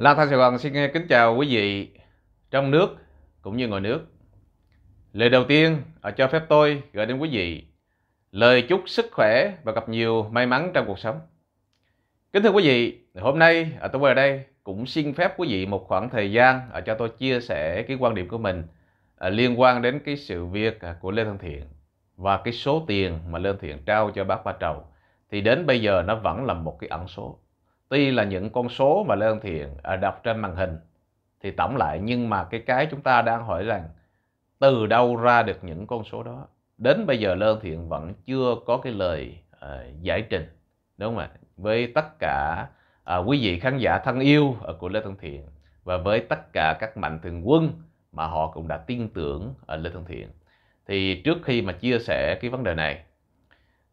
La Thanh Sài Gòn xin kính chào quý vị trong nước cũng như ngoài nước. Lời đầu tiên cho phép tôi gửi đến quý vị lời chúc sức khỏe và gặp nhiều may mắn trong cuộc sống. Kính thưa quý vị, hôm nay tôi về đây cũng xin phép quý vị một khoảng thời gian cho tôi chia sẻ cái quan điểm của mình à, liên quan đến cái sự việc à, của Lê Thanh Thiện và cái số tiền mà Lê Thiện trao cho bác Ba Trầu thì đến bây giờ nó vẫn là một cái ẩn số tuy là những con số mà Lê Văn Thiện à, đọc trên màn hình thì tổng lại nhưng mà cái cái chúng ta đang hỏi rằng từ đâu ra được những con số đó đến bây giờ Lê Văn Thiện vẫn chưa có cái lời uh, giải trình đúng không ạ với tất cả uh, quý vị khán giả thân yêu của Lê Văn Thiện và với tất cả các mạnh thường quân mà họ cũng đã tin tưởng ở Lê Văn Thiện thì trước khi mà chia sẻ cái vấn đề này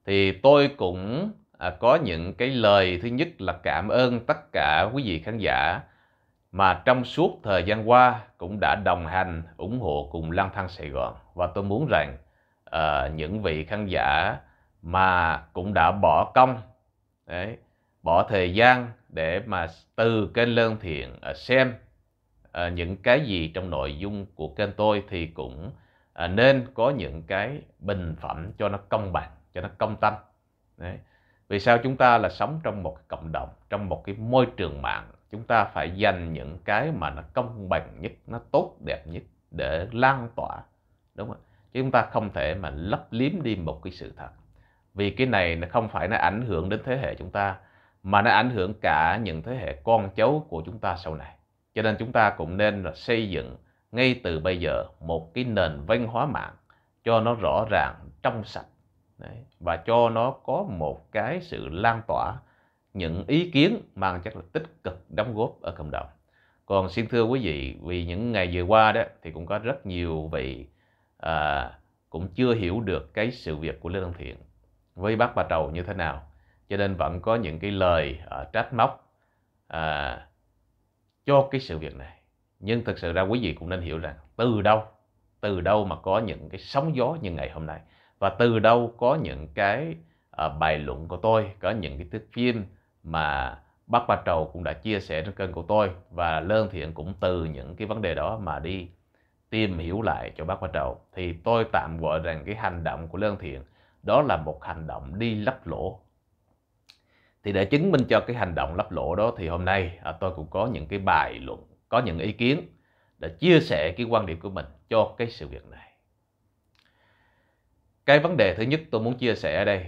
thì tôi cũng à, có những cái lời thứ nhất là cảm ơn tất cả quý vị khán giả mà trong suốt thời gian qua cũng đã đồng hành ủng hộ cùng lang thang Sài Gòn và tôi muốn rằng à, những vị khán giả mà cũng đã bỏ công đấy, bỏ thời gian để mà từ kênh Lương Thiện à, xem à, những cái gì trong nội dung của kênh tôi thì cũng à, nên có những cái bình phẩm cho nó công bằng cho nó công tâm đấy vì sao chúng ta là sống trong một cộng đồng trong một cái môi trường mạng chúng ta phải dành những cái mà nó công bằng nhất nó tốt đẹp nhất để lan tỏa đúng không chứ chúng ta không thể mà lấp liếm đi một cái sự thật vì cái này nó không phải nó ảnh hưởng đến thế hệ chúng ta mà nó ảnh hưởng cả những thế hệ con cháu của chúng ta sau này cho nên chúng ta cũng nên là xây dựng ngay từ bây giờ một cái nền văn hóa mạng cho nó rõ ràng trong sạch Đấy. và cho nó có một cái sự lan tỏa những ý kiến mang chất là tích cực đóng góp ở cộng đồng còn xin thưa quý vị vì những ngày vừa qua đó thì cũng có rất nhiều vị à, cũng chưa hiểu được cái sự việc của lê Long Thiện với bác bà trầu như thế nào cho nên vẫn có những cái lời à, trách móc à, cho cái sự việc này nhưng thực sự ra quý vị cũng nên hiểu rằng từ đâu từ đâu mà có những cái sóng gió như ngày hôm nay và từ đâu có những cái uh, bài luận của tôi có những cái thước phim mà bác ba trầu cũng đã chia sẻ trên kênh của tôi và lơn thiện cũng từ những cái vấn đề đó mà đi tìm hiểu lại cho bác ba trầu thì tôi tạm gọi rằng cái hành động của lơn thiện đó là một hành động đi lấp lỗ thì để chứng minh cho cái hành động lấp lỗ đó thì hôm nay à, tôi cũng có những cái bài luận có những ý kiến để chia sẻ cái quan điểm của mình cho cái sự việc này cái vấn đề thứ nhất tôi muốn chia sẻ ở đây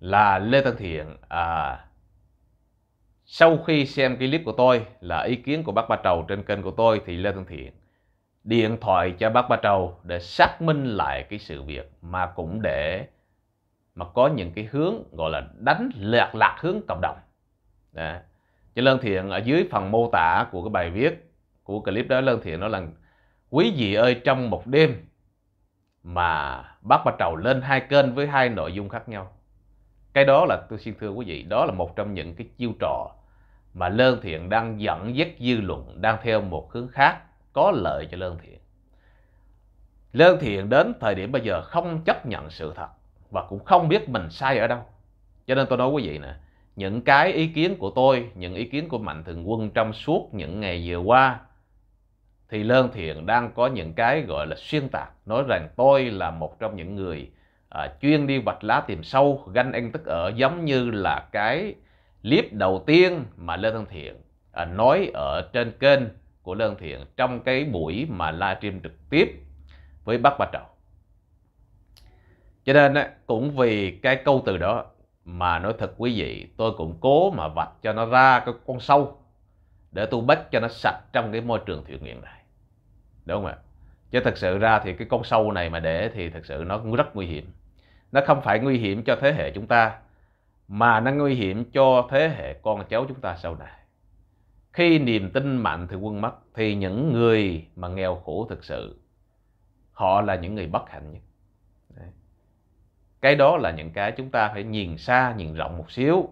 là Lê Tân Thiện à, sau khi xem clip của tôi là ý kiến của bác Ba Trầu trên kênh của tôi thì Lê Tân Thiện điện thoại cho bác Ba Trầu để xác minh lại cái sự việc mà cũng để mà có những cái hướng gọi là đánh lạc lạc hướng cộng đồng. Đó. Cho Lân Thiện ở dưới phần mô tả của cái bài viết của clip đó Lân Thiện nói là quý vị ơi trong một đêm mà bác bắt đầu lên hai kênh với hai nội dung khác nhau cái đó là tôi xin thưa quý vị đó là một trong những cái chiêu trò mà lương thiện đang dẫn dắt dư luận đang theo một hướng khác có lợi cho lương thiện lương thiện đến thời điểm bây giờ không chấp nhận sự thật và cũng không biết mình sai ở đâu cho nên tôi nói quý vị nè những cái ý kiến của tôi những ý kiến của mạnh thường quân trong suốt những ngày vừa qua thì Lơn Thiện đang có những cái gọi là xuyên tạc nói rằng tôi là một trong những người à, chuyên đi vạch lá tìm sâu ganh ăn tức ở giống như là cái clip đầu tiên mà Lê Thân Thiện à, nói ở trên kênh của Lê Thân Thiện trong cái buổi mà livestream trực tiếp với bác Ba Trầu. Cho nên cũng vì cái câu từ đó mà nói thật quý vị tôi cũng cố mà vạch cho nó ra cái con sâu để tôi bắt cho nó sạch trong cái môi trường thiện nguyện này đúng không ạ chứ thật sự ra thì cái con sâu này mà để thì thật sự nó cũng rất nguy hiểm nó không phải nguy hiểm cho thế hệ chúng ta mà nó nguy hiểm cho thế hệ con cháu chúng ta sau này khi niềm tin mạnh thì quân mất thì những người mà nghèo khổ thực sự họ là những người bất hạnh nhất cái đó là những cái chúng ta phải nhìn xa nhìn rộng một xíu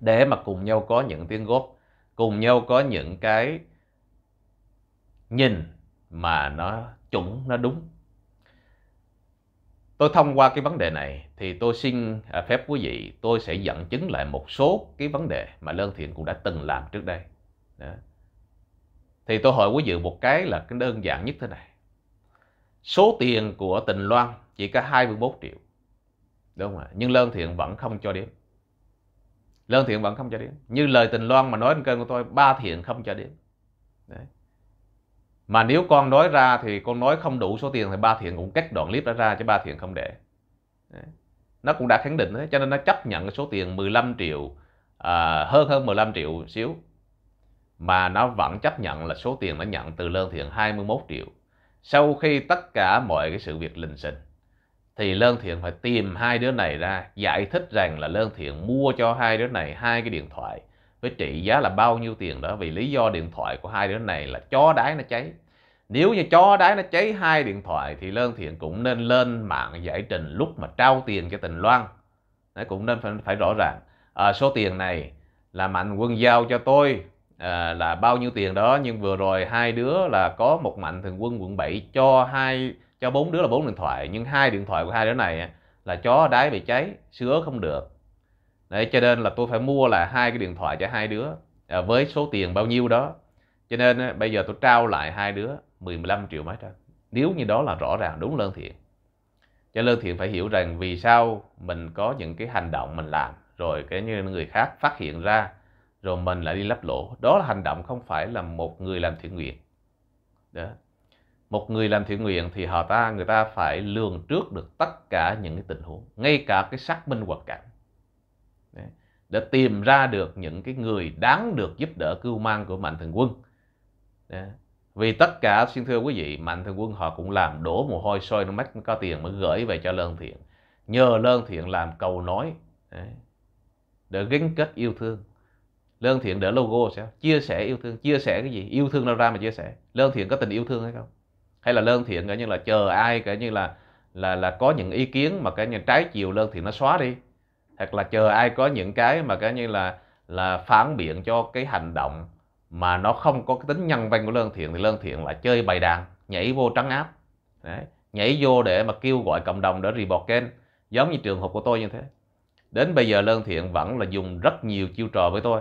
để mà cùng nhau có những tiếng góp cùng nhau có những cái nhìn mà nó chuẩn nó đúng tôi thông qua cái vấn đề này thì tôi xin à, phép quý vị tôi sẽ dẫn chứng lại một số cái vấn đề mà lương thiện cũng đã từng làm trước đây Đó. thì tôi hỏi quý vị một cái là cái đơn giản nhất thế này số tiền của tình loan chỉ có 21 triệu đúng không ạ nhưng lương thiện vẫn không cho đếm lương thiện vẫn không cho đếm như lời tình loan mà nói trên kênh của tôi ba thiện không cho đếm Đấy mà nếu con nói ra thì con nói không đủ số tiền thì ba thiện cũng cắt đoạn clip đó ra cho ba thiện không để nó cũng đã khẳng định thế cho nên nó chấp nhận số tiền 15 triệu à, hơn hơn 15 triệu xíu mà nó vẫn chấp nhận là số tiền nó nhận từ Lơn Thiện 21 triệu. Sau khi tất cả mọi cái sự việc lình xình thì Lơn Thiện phải tìm hai đứa này ra giải thích rằng là Lơn Thiện mua cho hai đứa này hai cái điện thoại với trị giá là bao nhiêu tiền đó vì lý do điện thoại của hai đứa này là chó đái nó cháy nếu như chó đái nó cháy hai điện thoại thì lương thiện cũng nên lên mạng giải trình lúc mà trao tiền cho tình loan Đấy, cũng nên phải, phải rõ ràng à, số tiền này là mạnh quân giao cho tôi à, là bao nhiêu tiền đó nhưng vừa rồi hai đứa là có một mạnh thường quân quận 7 cho hai cho bốn đứa là bốn điện thoại nhưng hai điện thoại của hai đứa này là chó đái bị cháy sứa không được đấy cho nên là tôi phải mua là hai cái điện thoại cho hai đứa à, với số tiền bao nhiêu đó cho nên bây giờ tôi trao lại hai đứa 15 triệu mấy trăm nếu như đó là rõ ràng đúng lương thiện cho lương thiện phải hiểu rằng vì sao mình có những cái hành động mình làm rồi cái như người khác phát hiện ra rồi mình lại đi lấp lỗ đó là hành động không phải là một người làm thiện nguyện đó một người làm thiện nguyện thì họ ta người ta phải lường trước được tất cả những cái tình huống ngay cả cái xác minh hoạt cảnh để tìm ra được những cái người đáng được giúp đỡ cưu mang của mạnh thường quân Đó. vì tất cả xin thưa quý vị mạnh thường quân họ cũng làm đổ mồ hôi sôi nước mắt có tiền mới gửi về cho lơn thiện nhờ lơn thiện làm cầu nói Đấy. để gắn kết yêu thương lơn thiện để logo sẽ chia sẻ yêu thương chia sẻ cái gì yêu thương đâu ra mà chia sẻ lơn thiện có tình yêu thương hay không hay là lơn thiện kiểu như là chờ ai kiểu như là là là có những ý kiến mà cái như trái chiều lơn thiện nó xóa đi hoặc là chờ ai có những cái mà cái như là là phán biện cho cái hành động mà nó không có cái tính nhân văn của lương thiện thì lương thiện lại chơi bài đàn nhảy vô trắng áp Đấy. nhảy vô để mà kêu gọi cộng đồng để report kênh giống như trường hợp của tôi như thế đến bây giờ lương thiện vẫn là dùng rất nhiều chiêu trò với tôi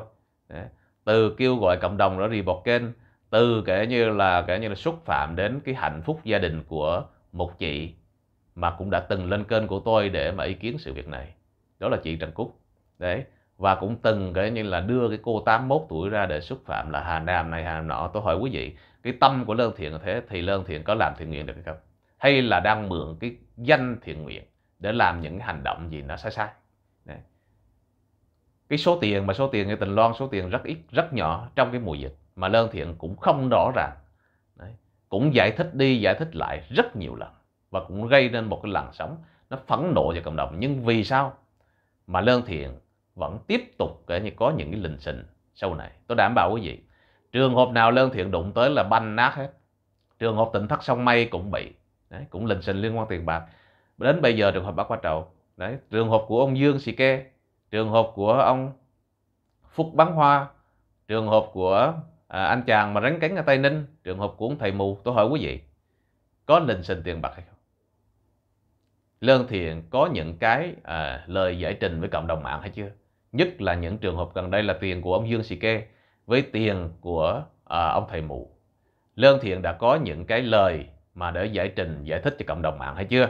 Đấy. từ kêu gọi cộng đồng để report kênh từ kể như là kể như là xúc phạm đến cái hạnh phúc gia đình của một chị mà cũng đã từng lên kênh của tôi để mà ý kiến sự việc này đó là chị Trần Cúc đấy và cũng từng cái như là đưa cái cô 81 tuổi ra để xúc phạm là Hà Nam này Hà Nam nọ tôi hỏi quý vị cái tâm của Lương Thiện là thế thì Lương Thiện có làm thiện nguyện được không hay là đang mượn cái danh thiện nguyện để làm những hành động gì nó sai sai Đấy. cái số tiền mà số tiền như Tình Loan số tiền rất ít rất nhỏ trong cái mùa dịch mà Lương Thiện cũng không rõ ràng Đấy. cũng giải thích đi giải thích lại rất nhiều lần và cũng gây nên một cái làn sóng nó phẫn nộ cho cộng đồng nhưng vì sao mà lương thiện vẫn tiếp tục như có những cái lình xình sau này tôi đảm bảo quý vị trường hợp nào lương thiện đụng tới là banh nát hết trường hợp tỉnh thất sông mây cũng bị đấy, cũng lình xình liên quan tiền bạc đến bây giờ trường hợp bác qua trầu đấy trường hợp của ông dương xì kê trường hợp của ông phúc bắn hoa trường hợp của à, anh chàng mà rắn cánh ở tây ninh trường hợp của ông thầy mù tôi hỏi quý vị có lình xình tiền bạc hay không lương thiện có những cái à, lời giải trình với cộng đồng mạng hay chưa nhất là những trường hợp gần đây là tiền của ông dương sĩ kê với tiền của à, ông thầy mụ lương thiện đã có những cái lời mà để giải trình giải thích cho cộng đồng mạng hay chưa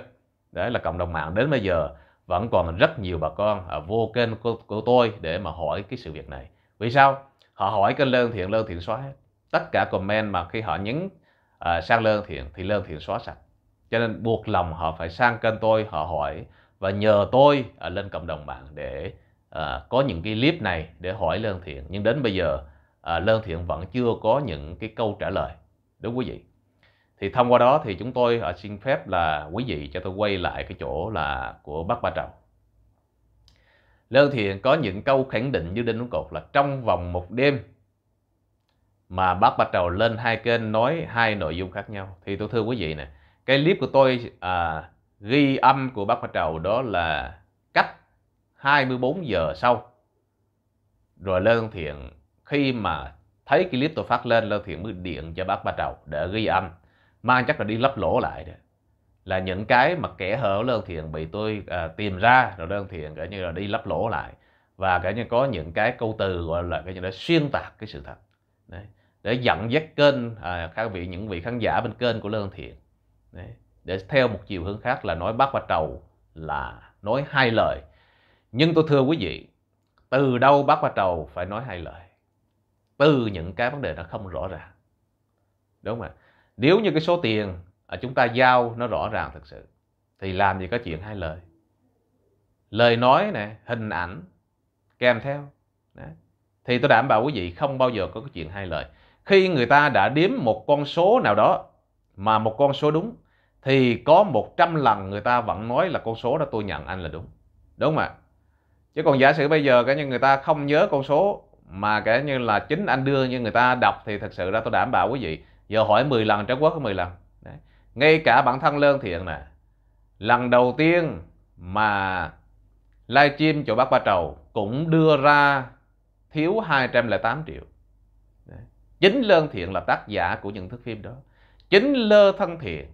đấy là cộng đồng mạng đến bây giờ vẫn còn rất nhiều bà con à, vô kênh của, của tôi để mà hỏi cái sự việc này vì sao họ hỏi kênh lương thiện lương thiện xóa hết tất cả comment mà khi họ nhấn à, sang lương thiện thì lương thiện xóa sạch cho nên buộc lòng họ phải sang kênh tôi họ hỏi và nhờ tôi ở à, lên cộng đồng mạng để à, có những cái clip này để hỏi Lân Thiện nhưng đến bây giờ à, Lân Thiện vẫn chưa có những cái câu trả lời đúng quý vị thì thông qua đó thì chúng tôi à, xin phép là quý vị cho tôi quay lại cái chỗ là của bác Ba Trầu Lân Thiện có những câu khẳng định như đinh đóng cột là trong vòng một đêm mà bác Ba Trầu lên hai kênh nói hai nội dung khác nhau thì tôi thưa quý vị này cái clip của tôi à, ghi âm của bác Hoa Trầu đó là cách 24 giờ sau rồi Lê Thiện khi mà thấy cái clip tôi phát lên Lê Thiện mới điện cho bác Hoa Trầu để ghi âm mang chắc là đi lấp lỗ lại đó là những cái mà kẻ hở Lê Thiện bị tôi à, tìm ra rồi Lê Thiện kể như là đi lấp lỗ lại và kể như có những cái câu từ gọi là cái như là xuyên tạc cái sự thật Đấy. để dẫn dắt kênh à, các vị những vị khán giả bên kênh của Lê Thiện Đấy. để theo một chiều hướng khác là nói bác và trầu là nói hai lời nhưng tôi thưa quý vị từ đâu bác và trầu phải nói hai lời từ những cái vấn đề nó không rõ ràng đúng không ạ nếu như cái số tiền chúng ta giao nó rõ ràng thực sự thì làm gì có chuyện hai lời lời nói này hình ảnh kèm theo Đấy. thì tôi đảm bảo quý vị không bao giờ có cái chuyện hai lời khi người ta đã đếm một con số nào đó mà một con số đúng thì có 100 lần người ta vẫn nói là con số đó tôi nhận anh là đúng. Đúng không ạ? Chứ còn giả sử bây giờ cái như người ta không nhớ con số mà cái như là chính anh đưa như người ta đọc thì thật sự ra tôi đảm bảo quý vị giờ hỏi 10 lần Trái Quốc có 10 lần. Đấy. Ngay cả bản thân Lương Thiện nè. Lần đầu tiên mà livestream chỗ bác Ba Trầu cũng đưa ra thiếu 208 triệu. Đấy. Chính Lương Thiện là tác giả của những thước phim đó chính Lơ Thân Thiện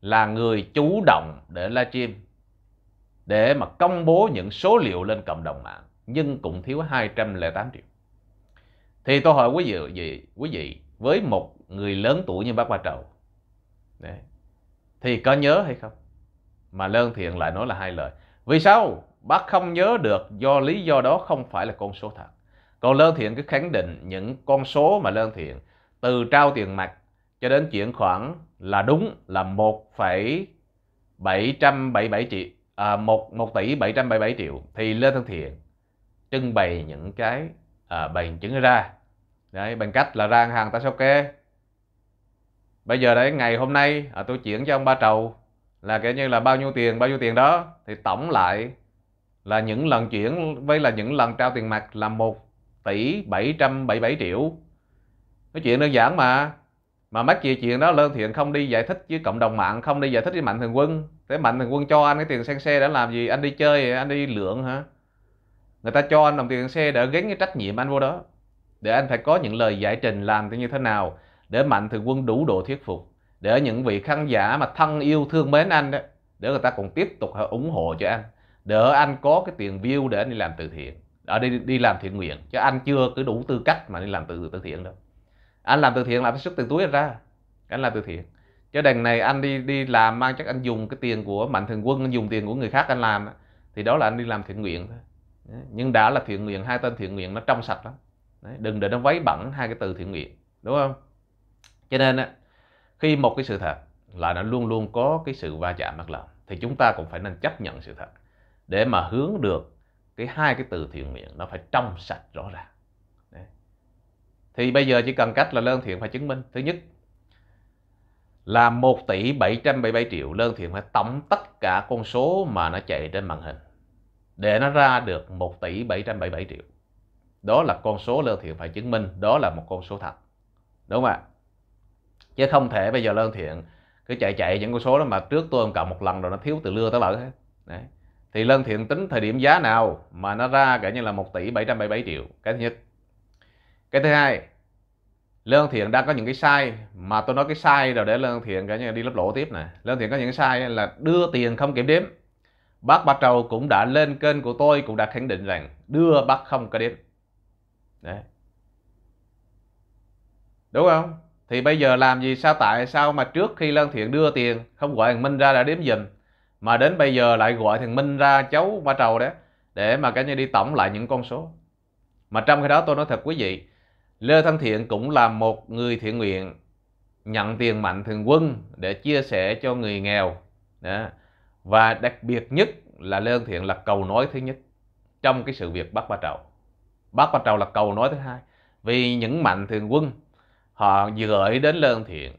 là người chủ động để livestream để mà công bố những số liệu lên cộng đồng mạng nhưng cũng thiếu 208 triệu. Thì tôi hỏi quý vị, gì quý vị với một người lớn tuổi như bác Ba Trầu đấy, thì có nhớ hay không? Mà lơn Thiện lại nói là hai lời. Vì sao? Bác không nhớ được do lý do đó không phải là con số thật. Còn lơn Thiện cứ khẳng định những con số mà lơn Thiện từ trao tiền mặt cho đến chuyển khoản là đúng là 1,777 triệu à, 1, 1 tỷ 777 triệu thì Lê Thanh Thiện trưng bày những cái à, bằng chứng ra đấy bằng cách là ra hàng ta sao kê bây giờ đấy ngày hôm nay à, tôi chuyển cho ông ba trầu là kể như là bao nhiêu tiền bao nhiêu tiền đó thì tổng lại là những lần chuyển với là những lần trao tiền mặt là 1 tỷ 777 triệu nói chuyện đơn giản mà mà mắc gì chuyện đó lương thiện không đi giải thích với cộng đồng mạng không đi giải thích với mạnh thường quân thế mạnh thường quân cho anh cái tiền xăng xe để làm gì anh đi chơi anh đi lượn hả người ta cho anh đồng tiền xe để gánh cái trách nhiệm anh vô đó để anh phải có những lời giải trình làm như thế nào để mạnh thường quân đủ độ thuyết phục để những vị khán giả mà thân yêu thương mến anh đó để người ta còn tiếp tục ủng hộ cho anh để anh có cái tiền view để anh đi làm từ thiện ở đi đi làm thiện nguyện chứ anh chưa cứ đủ tư cách mà đi làm từ từ thiện đâu anh làm từ thiện là phải xuất từ túi anh ra anh làm từ thiện chứ đằng này anh đi đi làm mang chắc anh dùng cái tiền của mạnh thường quân anh dùng tiền của người khác anh làm thì đó là anh đi làm thiện nguyện thôi nhưng đã là thiện nguyện hai tên thiện nguyện nó trong sạch lắm đừng để nó váy bẩn hai cái từ thiện nguyện đúng không cho nên á, khi một cái sự thật là nó luôn luôn có cái sự va chạm mất lòng thì chúng ta cũng phải nên chấp nhận sự thật để mà hướng được cái hai cái từ thiện nguyện nó phải trong sạch rõ ràng thì bây giờ chỉ cần cách là Lân Thiện phải chứng minh thứ nhất là 1 tỷ 777 triệu Lân Thiện phải tổng tất cả con số mà nó chạy trên màn hình để nó ra được 1 tỷ 777 triệu đó là con số Lân Thiện phải chứng minh đó là một con số thật đúng không ạ chứ không thể bây giờ Lân Thiện cứ chạy chạy những con số đó mà trước tôi ông cộng một lần rồi nó thiếu từ lưa tới bận hết đấy thì Lân Thiện tính thời điểm giá nào mà nó ra kể như là 1 tỷ 777 triệu cái thứ nhất cái thứ hai Lê Thiện đang có những cái sai mà tôi nói cái sai rồi để Lê Thiện cả nhà đi lấp lỗ tiếp nè. Lê Thiện có những cái sai là đưa tiền không kiểm đếm. Bác Bà Trầu cũng đã lên kênh của tôi cũng đã khẳng định rằng đưa bác không có đếm. Đấy. Đúng không? Thì bây giờ làm gì sao tại sao mà trước khi Lê Thiện đưa tiền không gọi thằng Minh ra đã đếm giùm mà đến bây giờ lại gọi thằng Minh ra cháu Bà Trầu đấy để mà cả nhà đi tổng lại những con số. Mà trong khi đó tôi nói thật quý vị, Lê Thanh Thiện cũng là một người thiện nguyện nhận tiền mạnh thường quân để chia sẻ cho người nghèo. Đó. Và đặc biệt nhất là Lê Thanh Thiện là cầu nói thứ nhất trong cái sự việc bắt ba trầu. Bác ba trầu là cầu nói thứ hai. Vì những mạnh thường quân họ gửi đến Lê Thanh Thiện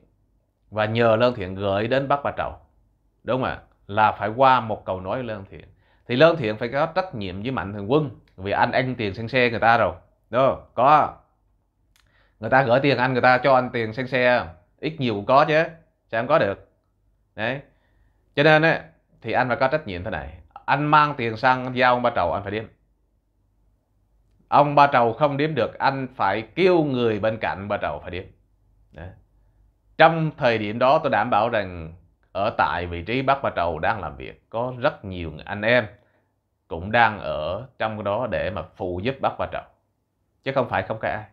và nhờ Lê Thanh Thiện gửi đến Bác ba trầu. Đúng không ạ? Là phải qua một cầu nói Lê Thanh Thiện. Thì Lê Thanh Thiện phải có trách nhiệm với mạnh thường quân vì anh ăn tiền sang xe người ta rồi. Đúng không? Có người ta gửi tiền anh người ta cho anh tiền sang xe ít nhiều cũng có chứ sao không có được đấy cho nên ấy, thì anh phải có trách nhiệm thế này anh mang tiền sang giao ông ba trầu anh phải điếm ông ba trầu không điếm được anh phải kêu người bên cạnh ba trầu phải điếm đấy. trong thời điểm đó tôi đảm bảo rằng ở tại vị trí bác ba trầu đang làm việc có rất nhiều anh em cũng đang ở trong đó để mà phụ giúp bác ba trầu chứ không phải không có ai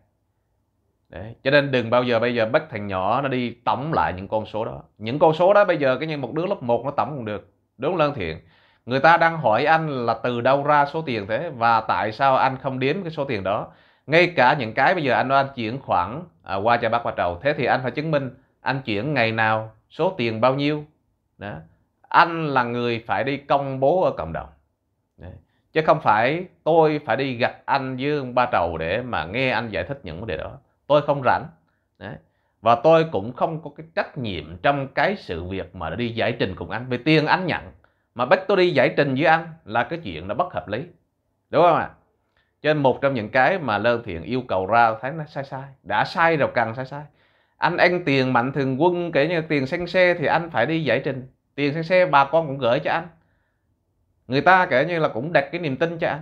Đấy. cho nên đừng bao giờ bây giờ bắt thằng nhỏ nó đi tổng lại những con số đó những con số đó bây giờ cái nhân một đứa lớp 1 nó tổng cũng được đúng không Lan Thiện người ta đang hỏi anh là từ đâu ra số tiền thế và tại sao anh không đếm cái số tiền đó ngay cả những cái bây giờ anh nói anh chuyển khoản à, qua cho bác qua trầu thế thì anh phải chứng minh anh chuyển ngày nào số tiền bao nhiêu đó. anh là người phải đi công bố ở cộng đồng Đấy. chứ không phải tôi phải đi gặp anh với ba trầu để mà nghe anh giải thích những vấn đề đó tôi không rảnh Đấy. và tôi cũng không có cái trách nhiệm trong cái sự việc mà đi giải trình cùng anh vì tiền anh nhận mà bắt tôi đi giải trình với anh là cái chuyện nó bất hợp lý đúng không ạ à? cho nên một trong những cái mà lê thiện yêu cầu ra thấy nó sai sai đã sai rồi càng sai sai anh ăn tiền mạnh thường quân kể như tiền xăng xe thì anh phải đi giải trình tiền xăng xe bà con cũng gửi cho anh người ta kể như là cũng đặt cái niềm tin cho anh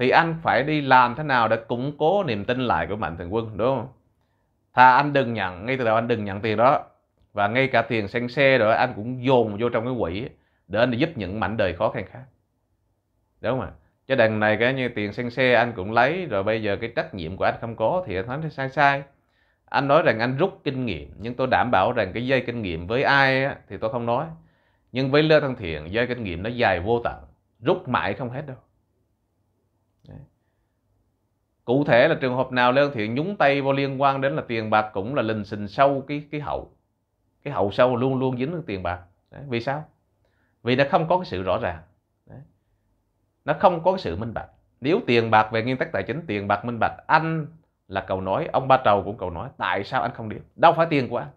thì anh phải đi làm thế nào để củng cố niềm tin lại của mạnh thường quân đúng không thà anh đừng nhận ngay từ đầu anh đừng nhận tiền đó và ngay cả tiền xăng xe rồi anh cũng dồn vô trong cái quỹ để anh giúp những mảnh đời khó khăn khác đúng không ạ chứ đằng này cái như tiền xăng xe anh cũng lấy rồi bây giờ cái trách nhiệm của anh không có thì anh nói sai sai anh nói rằng anh rút kinh nghiệm nhưng tôi đảm bảo rằng cái dây kinh nghiệm với ai thì tôi không nói nhưng với lê thân thiện dây kinh nghiệm nó dài vô tận rút mãi không hết đâu cụ thể là trường hợp nào Lê Văn Thiện nhúng tay vô liên quan đến là tiền bạc cũng là lình xình sâu cái cái hậu cái hậu sâu luôn luôn dính đến tiền bạc Đấy. vì sao vì nó không có cái sự rõ ràng Đấy. nó không có cái sự minh bạch nếu tiền bạc về nguyên tắc tài chính tiền bạc minh bạch anh là cầu nói ông ba trầu cũng cầu nói tại sao anh không điểm đâu phải tiền của anh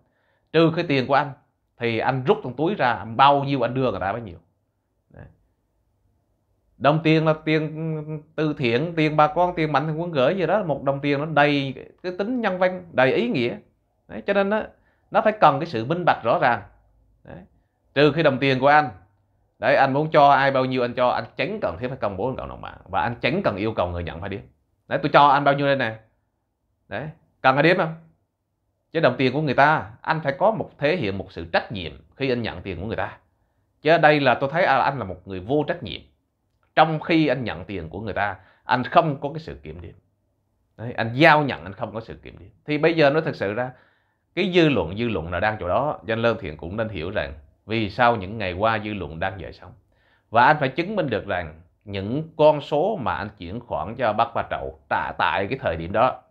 trừ cái tiền của anh thì anh rút trong túi ra bao nhiêu anh đưa người ta bấy nhiêu đồng tiền là tiền từ thiện tiền bà con tiền mạnh thường quân gửi gì đó một đồng tiền nó đầy cái tính nhân văn đầy ý nghĩa đấy, cho nên đó, nó phải cần cái sự minh bạch rõ ràng đấy. trừ khi đồng tiền của anh đấy anh muốn cho ai bao nhiêu anh cho anh tránh cần thiết phải công bố cộng đồng mạng và anh tránh cần yêu cầu người nhận phải điếm đấy tôi cho anh bao nhiêu đây nè đấy cần phải điếm không chứ đồng tiền của người ta anh phải có một thể hiện một sự trách nhiệm khi anh nhận tiền của người ta chứ đây là tôi thấy à, anh là một người vô trách nhiệm trong khi anh nhận tiền của người ta anh không có cái sự kiểm điểm Đấy, anh giao nhận anh không có sự kiểm điểm thì bây giờ nó thực sự ra cái dư luận dư luận là đang chỗ đó danh lơn thiện cũng nên hiểu rằng vì sao những ngày qua dư luận đang dậy sóng và anh phải chứng minh được rằng những con số mà anh chuyển khoản cho bác và trậu tạ tại cái thời điểm đó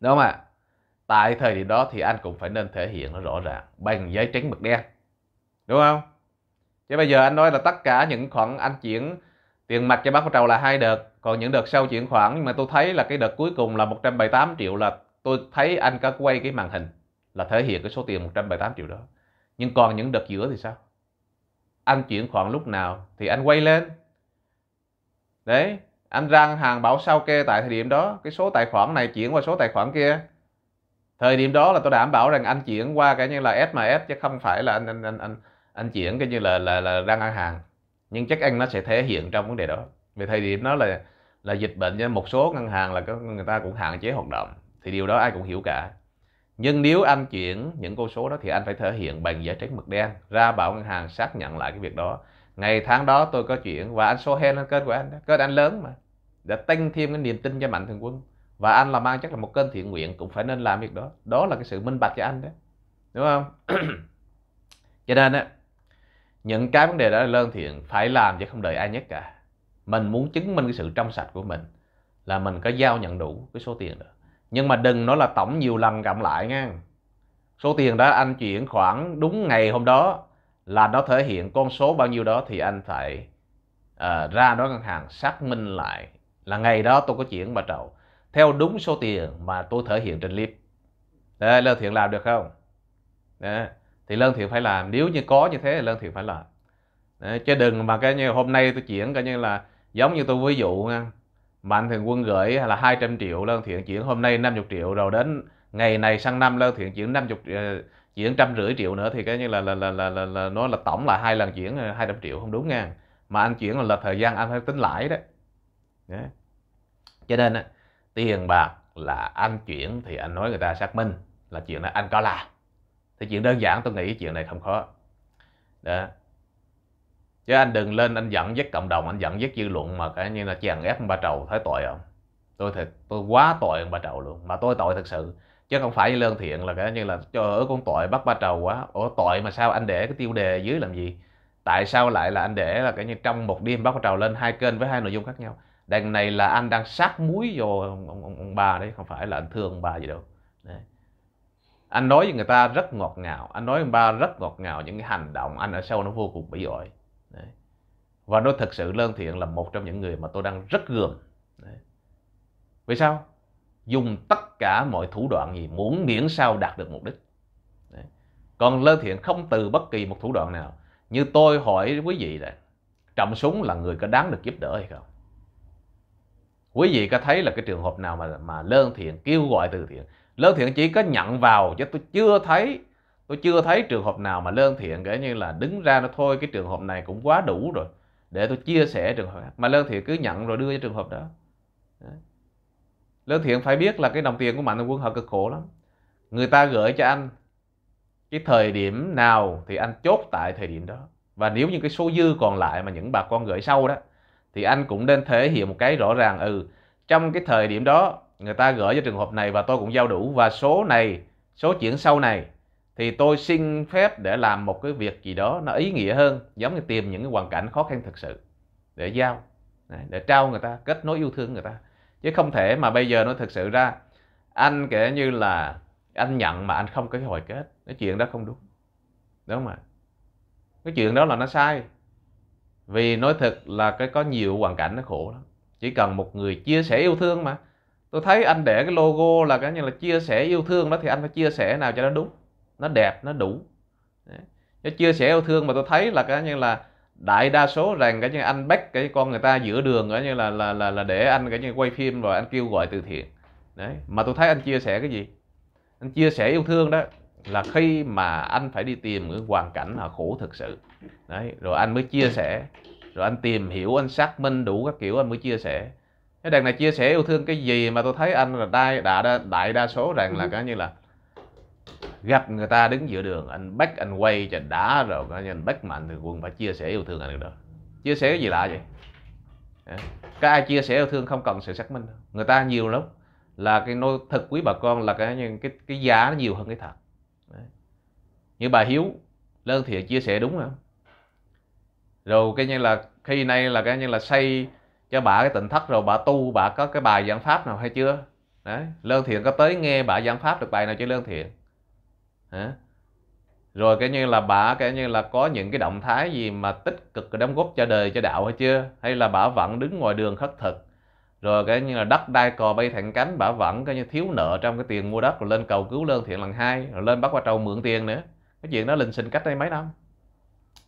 đúng không ạ tại thời điểm đó thì anh cũng phải nên thể hiện nó rõ ràng bằng giấy trắng mực đen đúng không chứ bây giờ anh nói là tất cả những khoản anh chuyển tiền mặt cho bác Phú Trầu là hai đợt còn những đợt sau chuyển khoản nhưng mà tôi thấy là cái đợt cuối cùng là 178 triệu là tôi thấy anh có quay cái màn hình là thể hiện cái số tiền 178 triệu đó nhưng còn những đợt giữa thì sao anh chuyển khoản lúc nào thì anh quay lên đấy anh răng hàng bảo sao kê tại thời điểm đó cái số tài khoản này chuyển qua số tài khoản kia thời điểm đó là tôi đảm bảo rằng anh chuyển qua cái như là SMS chứ không phải là anh anh anh, anh anh chuyển coi như là, là là đang ăn hàng nhưng chắc anh nó sẽ thể hiện trong vấn đề đó vì thời điểm đó là là dịch bệnh một số ngân hàng là người ta cũng hạn chế hoạt động thì điều đó ai cũng hiểu cả nhưng nếu anh chuyển những con số đó thì anh phải thể hiện bằng giấy trắng mực đen ra bảo ngân hàng xác nhận lại cái việc đó ngày tháng đó tôi có chuyển và anh số hen lên kênh của anh kênh anh lớn mà đã tăng thêm cái niềm tin cho mạnh thường quân và anh làm ăn chắc là một kênh thiện nguyện cũng phải nên làm việc đó đó là cái sự minh bạch cho anh đó đúng không cho nên á những cái vấn đề đã lơn thiện phải làm chứ không đợi ai nhất cả mình muốn chứng minh cái sự trong sạch của mình là mình có giao nhận đủ cái số tiền đó nhưng mà đừng nói là tổng nhiều lần cộng lại nha số tiền đó anh chuyển khoản đúng ngày hôm đó là nó thể hiện con số bao nhiêu đó thì anh phải uh, ra đó ngân hàng xác minh lại là ngày đó tôi có chuyển bà trậu theo đúng số tiền mà tôi thể hiện trên clip đó, lơ thiện làm được không đó thì lân thiện phải làm nếu như có như thế thì lân thiện phải làm Đấy, chứ đừng mà cái như hôm nay tôi chuyển coi như là giống như tôi ví dụ nha mạnh thường quân gửi là 200 triệu lân thiện chuyển hôm nay 50 triệu rồi đến ngày này sang năm lân thiện chuyển 50 ờ, chuyển trăm rưỡi triệu nữa thì cái như là là, là là là là nó là tổng là hai lần chuyển 200 ờ, triệu không đúng nha mà anh chuyển là, thời gian anh phải tính lãi đó Đấy. cho nên tiền bạc là anh chuyển thì anh nói người ta xác minh là chuyện là anh có làm thì chuyện đơn giản tôi nghĩ chuyện này không khó đó chứ anh đừng lên anh giận với cộng đồng anh giận với dư luận mà cái như là chèn ép ông ba trầu thấy tội không tôi thiệt tôi quá tội ông ba trầu luôn mà tôi tội thật sự chứ không phải như lương thiện là cái như là cho ở con tội bắt ba trầu quá ủa tội mà sao anh để cái tiêu đề dưới làm gì tại sao lại là anh để là cái như trong một đêm bắt ba trầu lên hai kênh với hai nội dung khác nhau đằng này là anh đang sát muối vô ông, ông, ông, ông bà đấy không phải là anh thương ông bà gì đâu đấy anh nói với người ta rất ngọt ngào anh nói với ba rất ngọt ngào những cái hành động anh ở sau nó vô cùng bị ổi và nó thật sự lơn thiện là một trong những người mà tôi đang rất gườm vì sao dùng tất cả mọi thủ đoạn gì muốn miễn sao đạt được mục đích Đấy. còn lơn thiện không từ bất kỳ một thủ đoạn nào như tôi hỏi quý vị này trọng súng là người có đáng được giúp đỡ hay không quý vị có thấy là cái trường hợp nào mà mà lơn thiện kêu gọi từ thiện lương thiện chỉ có nhận vào chứ tôi chưa thấy tôi chưa thấy trường hợp nào mà lương thiện kể như là đứng ra nó thôi cái trường hợp này cũng quá đủ rồi để tôi chia sẻ trường hợp mà lương thiện cứ nhận rồi đưa cho trường hợp đó Đấy. lương thiện phải biết là cái đồng tiền của mạnh thường quân họ cực khổ lắm người ta gửi cho anh cái thời điểm nào thì anh chốt tại thời điểm đó và nếu như cái số dư còn lại mà những bà con gửi sau đó thì anh cũng nên thể hiện một cái rõ ràng ừ trong cái thời điểm đó người ta gửi cho trường hợp này và tôi cũng giao đủ và số này số chuyển sau này thì tôi xin phép để làm một cái việc gì đó nó ý nghĩa hơn giống như tìm những cái hoàn cảnh khó khăn thực sự để giao để trao người ta kết nối yêu thương người ta chứ không thể mà bây giờ nó thực sự ra anh kể như là anh nhận mà anh không có hồi kết cái chuyện đó không đúng đúng không ạ cái chuyện đó là nó sai vì nói thật là cái có nhiều hoàn cảnh nó khổ lắm chỉ cần một người chia sẻ yêu thương mà tôi thấy anh để cái logo là cái như là chia sẻ yêu thương đó thì anh phải chia sẻ nào cho nó đúng nó đẹp nó đủ Cái chia sẻ yêu thương mà tôi thấy là cái như là đại đa số rằng cái như anh bách cái con người ta giữa đường cái như là là là là để anh cái như quay phim rồi anh kêu gọi từ thiện đấy mà tôi thấy anh chia sẻ cái gì anh chia sẻ yêu thương đó là khi mà anh phải đi tìm cái hoàn cảnh là khổ thực sự đấy rồi anh mới chia sẻ rồi anh tìm hiểu anh xác minh đủ các kiểu anh mới chia sẻ cái đàn này chia sẻ yêu thương cái gì mà tôi thấy anh là đại đa, đại đa số rằng là ừ. coi như là gặp người ta đứng giữa đường anh bắt anh quay cho đá rồi coi như anh bắt mạnh thì quân phải chia sẻ yêu thương anh được rồi chia sẻ cái gì lạ vậy cái ai chia sẻ yêu thương không cần sự xác minh người ta nhiều lắm là cái nô thực quý bà con là cái những cái cái giá nó nhiều hơn cái thật như bà hiếu lơn thì chia sẻ đúng không rồi cái như là khi nay là cái như là xây cho bà cái tịnh thất rồi bà tu bà có cái bài giảng pháp nào hay chưa Đấy. lương thiện có tới nghe bà giảng pháp được bài nào chưa lương thiện Hả? rồi cái như là bà cái như là có những cái động thái gì mà tích cực đóng góp cho đời cho đạo hay chưa hay là bà vẫn đứng ngoài đường khất thực rồi cái như là đất đai cò bay thẳng cánh bà vẫn cái như thiếu nợ trong cái tiền mua đất rồi lên cầu cứu lương thiện lần hai rồi lên bắt qua trâu mượn tiền nữa cái chuyện đó linh sinh cách đây mấy năm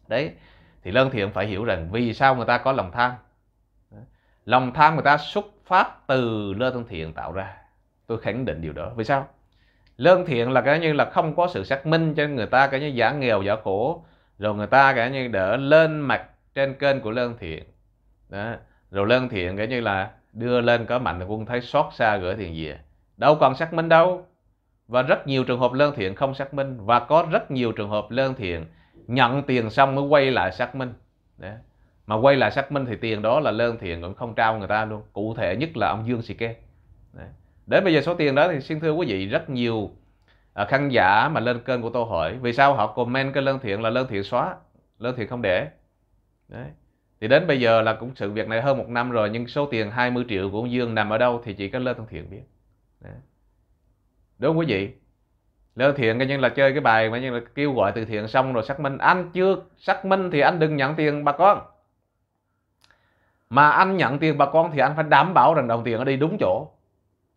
đấy thì lương thiện phải hiểu rằng vì sao người ta có lòng tham lòng tham người ta xuất phát từ lơ thiện tạo ra tôi khẳng định điều đó vì sao lương thiện là cái như là không có sự xác minh cho người ta cái như giả nghèo giả khổ rồi người ta cái như đỡ lên mặt trên kênh của lương thiện đó rồi lương thiện cái như là đưa lên có mạnh thì quân thấy xót xa gửi tiền về đâu còn xác minh đâu và rất nhiều trường hợp lương thiện không xác minh và có rất nhiều trường hợp lương thiện nhận tiền xong mới quay lại xác minh đó mà quay lại xác minh thì tiền đó là lương thiện cũng không trao người ta luôn cụ thể nhất là ông dương sĩ kê đến bây giờ số tiền đó thì xin thưa quý vị rất nhiều à, khán giả mà lên kênh của tôi hỏi vì sao họ comment cái lương thiện là lương thiện xóa lương thiện không để Đấy. thì đến bây giờ là cũng sự việc này hơn một năm rồi nhưng số tiền 20 triệu của ông dương nằm ở đâu thì chỉ có lương thiện biết Đấy. đúng quý vị Lương Thiện coi như là chơi cái bài mà như là kêu gọi từ thiện xong rồi xác minh anh chưa xác minh thì anh đừng nhận tiền bà con mà anh nhận tiền bà con thì anh phải đảm bảo rằng đồng tiền ở đi đúng chỗ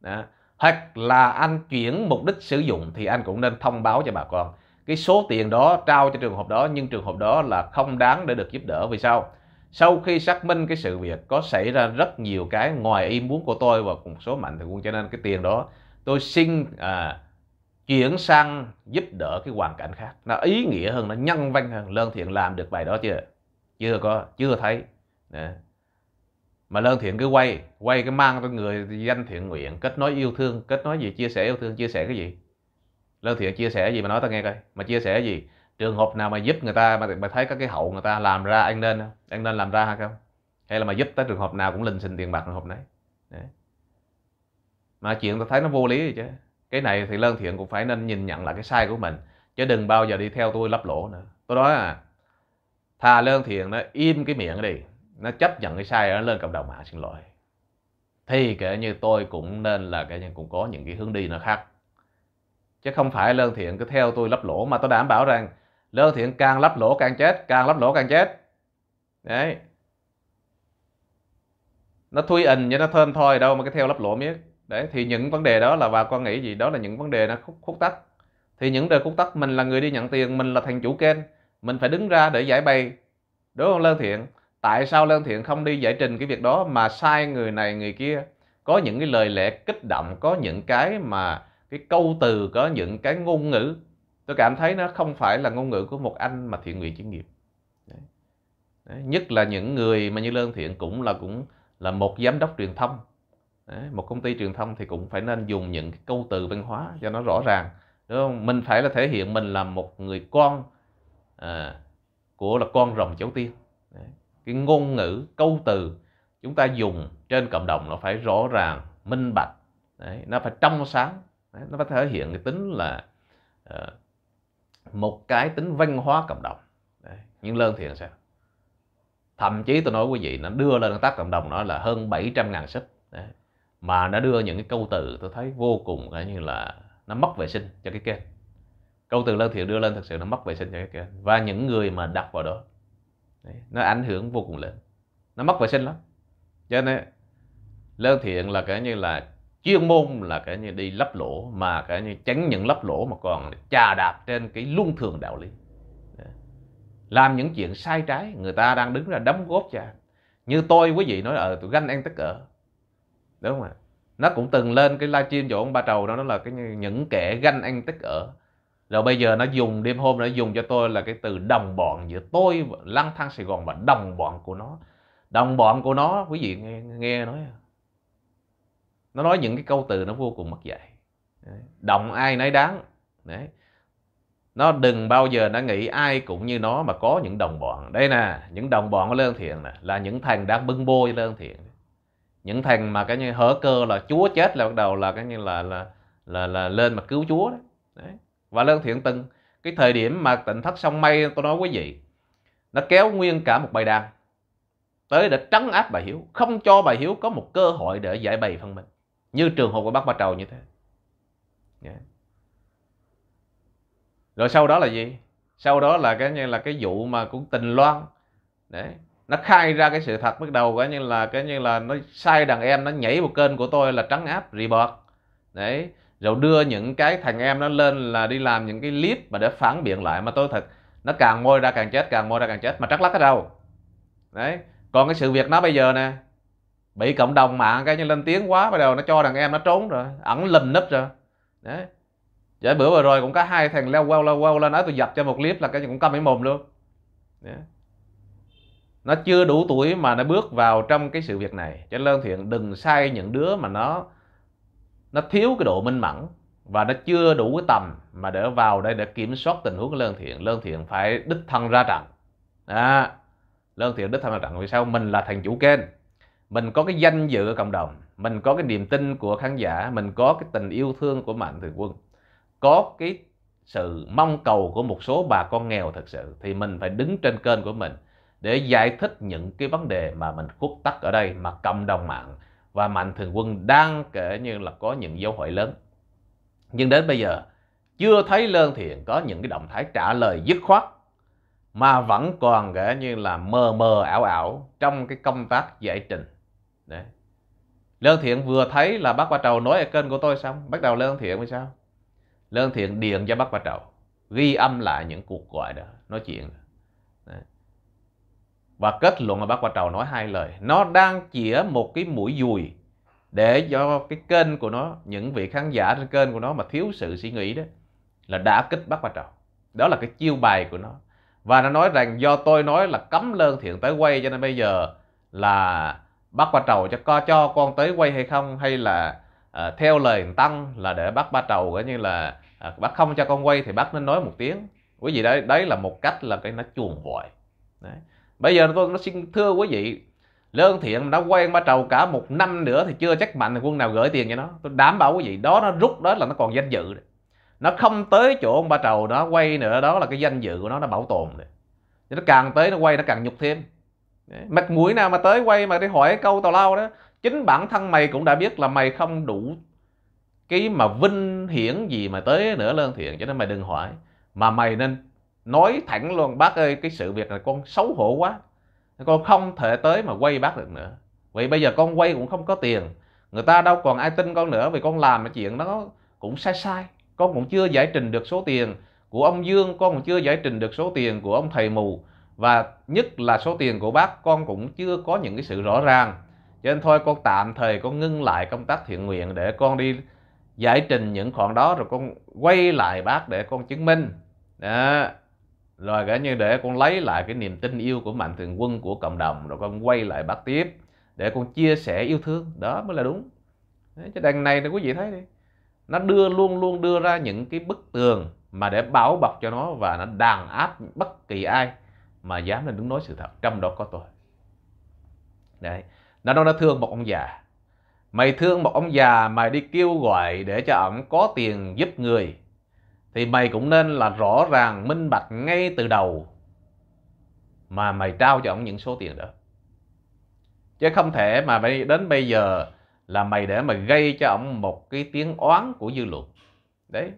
đó. hoặc là anh chuyển mục đích sử dụng thì anh cũng nên thông báo cho bà con cái số tiền đó trao cho trường hợp đó nhưng trường hợp đó là không đáng để được giúp đỡ vì sao sau khi xác minh cái sự việc có xảy ra rất nhiều cái ngoài ý muốn của tôi và một số mạnh thường quân cho nên cái tiền đó tôi xin à, chuyển sang giúp đỡ cái hoàn cảnh khác nó ý nghĩa hơn nó nhân văn hơn lương thiện làm được bài đó chưa chưa có chưa thấy Đấy mà lơn thiện cứ quay quay cái mang cho người danh thiện nguyện kết nối yêu thương kết nối gì chia sẻ yêu thương chia sẻ cái gì lơn thiện chia sẻ gì mà nói tao nghe coi mà chia sẻ gì trường hợp nào mà giúp người ta mà mà thấy các cái hậu người ta làm ra anh nên anh nên làm ra hay không hay là mà giúp tới trường hợp nào cũng linh xình tiền bạc trường hợp này Đấy. mà chuyện tao thấy nó vô lý rồi chứ cái này thì lơn thiện cũng phải nên nhìn nhận lại cái sai của mình chứ đừng bao giờ đi theo tôi lấp lỗ nữa tôi nói à thà lơn thiện đó im cái miệng đi nó chấp nhận cái sai nó lên cộng đồng à xin lỗi thì kể như tôi cũng nên là cái cũng có những cái hướng đi nó khác chứ không phải lương thiện cứ theo tôi lấp lỗ mà tôi đảm bảo rằng lương thiện càng lấp lỗ càng chết càng lấp lỗ càng chết đấy nó thui ình như nó thơm thôi đâu mà cái theo lấp lỗ miết đấy thì những vấn đề đó là bà con nghĩ gì đó là những vấn đề nó khúc, khúc tắc thì những đề khúc tắc mình là người đi nhận tiền mình là thằng chủ kênh mình phải đứng ra để giải bày đúng không lương thiện tại sao Lân Thiện không đi giải trình cái việc đó mà sai người này người kia có những cái lời lẽ kích động có những cái mà cái câu từ có những cái ngôn ngữ tôi cảm thấy nó không phải là ngôn ngữ của một anh mà thiện nguyện chuyên nghiệp Đấy. Đấy. nhất là những người mà như Lân Thiện cũng là cũng là một giám đốc truyền thông Đấy. một công ty truyền thông thì cũng phải nên dùng những cái câu từ văn hóa cho nó rõ ràng đúng không mình phải là thể hiện mình là một người con à, của là con rồng cháu tiên Đấy cái ngôn ngữ câu từ chúng ta dùng trên cộng đồng nó phải rõ ràng minh bạch đấy, nó phải trong sáng đấy, nó phải thể hiện cái tính là uh, một cái tính văn hóa cộng đồng đấy, nhưng lơn thì sao thậm chí tôi nói quý vị nó đưa lên tác cộng đồng nó là hơn 700 ngàn sách đấy. mà nó đưa những cái câu từ tôi thấy vô cùng coi như là nó mất vệ sinh cho cái kênh câu từ lân thì đưa lên thật sự nó mất vệ sinh cho cái kênh và những người mà đặt vào đó Đấy, nó ảnh hưởng vô cùng lớn nó mất vệ sinh lắm cho nên lương thiện là cái như là chuyên môn là cái như đi lấp lỗ mà cái như tránh những lấp lỗ mà còn trà đạp trên cái luân thường đạo lý làm những chuyện sai trái người ta đang đứng ra đấm góp cho như tôi quý vị nói ờ à, tôi ganh ăn tất cỡ đúng không ạ nó cũng từng lên cái livestream chỗ ông ba trầu đó nó là cái những kẻ ganh ăn tức ở rồi bây giờ nó dùng đêm hôm nó dùng cho tôi là cái từ đồng bọn giữa tôi lăng thang sài gòn và đồng bọn của nó đồng bọn của nó quý vị nghe nghe nói nó nói những cái câu từ nó vô cùng mất dạy đồng ai nấy đáng Đấy. nó đừng bao giờ nó nghĩ ai cũng như nó mà có những đồng bọn đây nè những đồng bọn của lương thiện nè là những thằng đang bưng bôi lương thiện những thằng mà cái như hở cơ là chúa chết là bắt đầu là cái như là là là, là lên mà cứu chúa đấy, đấy và Lương Thiện Tân cái thời điểm mà tịnh thất sông mây tôi nói quý vị nó kéo nguyên cả một bài đàn tới để trấn áp bà Hiếu không cho bà Hiếu có một cơ hội để giải bày phân mình như trường hợp của bác Ba Trầu như thế yeah. Dạ. rồi sau đó là gì sau đó là cái như là cái vụ mà cũng tình loan đấy nó khai ra cái sự thật bắt đầu cái như là cái như là nó sai đàn em nó nhảy vào kênh của tôi là trắng áp rì bọt đấy rồi đưa những cái thằng em nó lên là đi làm những cái clip mà để phản biện lại mà tôi thật nó càng môi ra càng chết càng môi ra càng chết mà trắc lắc ở đâu đấy còn cái sự việc nó bây giờ nè bị cộng đồng mạng cái như lên tiếng quá bắt đầu nó cho đàn em nó trốn rồi ẩn lùm nấp rồi đấy Dạ bữa vừa rồi cũng có hai thằng leo queo leo queo lên nói tôi dập cho một clip là cái gì cũng câm cái mồm luôn. đấy Nó chưa đủ tuổi mà nó bước vào trong cái sự việc này. Cho nên Thiện đừng sai những đứa mà nó nó thiếu cái độ minh mẫn và nó chưa đủ cái tầm mà để vào đây để kiểm soát tình huống của lương thiện lương thiện phải đích thân ra trận à, lương thiện đích thân ra trận vì sao mình là thành chủ kênh mình có cái danh dự ở cộng đồng mình có cái niềm tin của khán giả mình có cái tình yêu thương của mạnh thường quân có cái sự mong cầu của một số bà con nghèo thật sự thì mình phải đứng trên kênh của mình để giải thích những cái vấn đề mà mình khuất tắc ở đây mà cộng đồng mạng và mạnh thường quân đang kể như là có những dấu hội lớn nhưng đến bây giờ chưa thấy lương thiện có những cái động thái trả lời dứt khoát mà vẫn còn kể như là mờ mờ ảo ảo trong cái công tác giải trình Đấy. lương thiện vừa thấy là bác ba trầu nói ở kênh của tôi xong bắt đầu lương thiện mới sao lương thiện điện cho bác ba trầu ghi âm lại những cuộc gọi đó nói chuyện đó và kết luận là bác Bà Trầu nói hai lời nó đang chĩa một cái mũi dùi để cho cái kênh của nó những vị khán giả trên kênh của nó mà thiếu sự suy nghĩ đó là đã kích bác Bà Trầu đó là cái chiêu bài của nó và nó nói rằng do tôi nói là cấm lơn thiện tới quay cho nên bây giờ là bác Bà Trầu cho co cho con tới quay hay không hay là uh, theo lời tăng là để bác ba Trầu coi như là uh, bác không cho con quay thì bác nên nói một tiếng quý vị đấy đấy là một cách là cái nó chuồn vội đấy bây giờ tôi nó xin thưa quý vị lương thiện đã quen ba trầu cả một năm nữa thì chưa chắc mạnh quân nào gửi tiền cho nó tôi đảm bảo quý vị đó nó rút đó là nó còn danh dự nó không tới chỗ ông ba trầu nó quay nữa đó là cái danh dự của nó nó bảo tồn này. nó càng tới nó quay nó càng nhục thêm mặt mũi nào mà tới quay mà đi hỏi câu tào lao đó chính bản thân mày cũng đã biết là mày không đủ cái mà vinh hiển gì mà tới nữa lương thiện cho nên mày đừng hỏi mà mày nên nói thẳng luôn bác ơi cái sự việc này con xấu hổ quá con không thể tới mà quay bác được nữa vì bây giờ con quay cũng không có tiền người ta đâu còn ai tin con nữa vì con làm cái chuyện đó cũng sai sai con cũng chưa giải trình được số tiền của ông dương con cũng chưa giải trình được số tiền của ông thầy mù và nhất là số tiền của bác con cũng chưa có những cái sự rõ ràng cho nên thôi con tạm thời con ngưng lại công tác thiện nguyện để con đi giải trình những khoản đó rồi con quay lại bác để con chứng minh đó rồi cả như để con lấy lại cái niềm tin yêu của mạnh thường quân của cộng đồng rồi con quay lại bắt tiếp để con chia sẻ yêu thương đó mới là đúng Đấy, chứ đằng này thì quý vị thấy đi nó đưa luôn luôn đưa ra những cái bức tường mà để bảo bọc cho nó và nó đàn áp bất kỳ ai mà dám lên đứng nói sự thật trong đó có tôi đấy nó nó thương một ông già mày thương một ông già mày đi kêu gọi để cho ông có tiền giúp người thì mày cũng nên là rõ ràng minh bạch ngay từ đầu mà mày trao cho ông những số tiền đó chứ không thể mà mày đến bây giờ là mày để mà gây cho ông một cái tiếng oán của dư luận đấy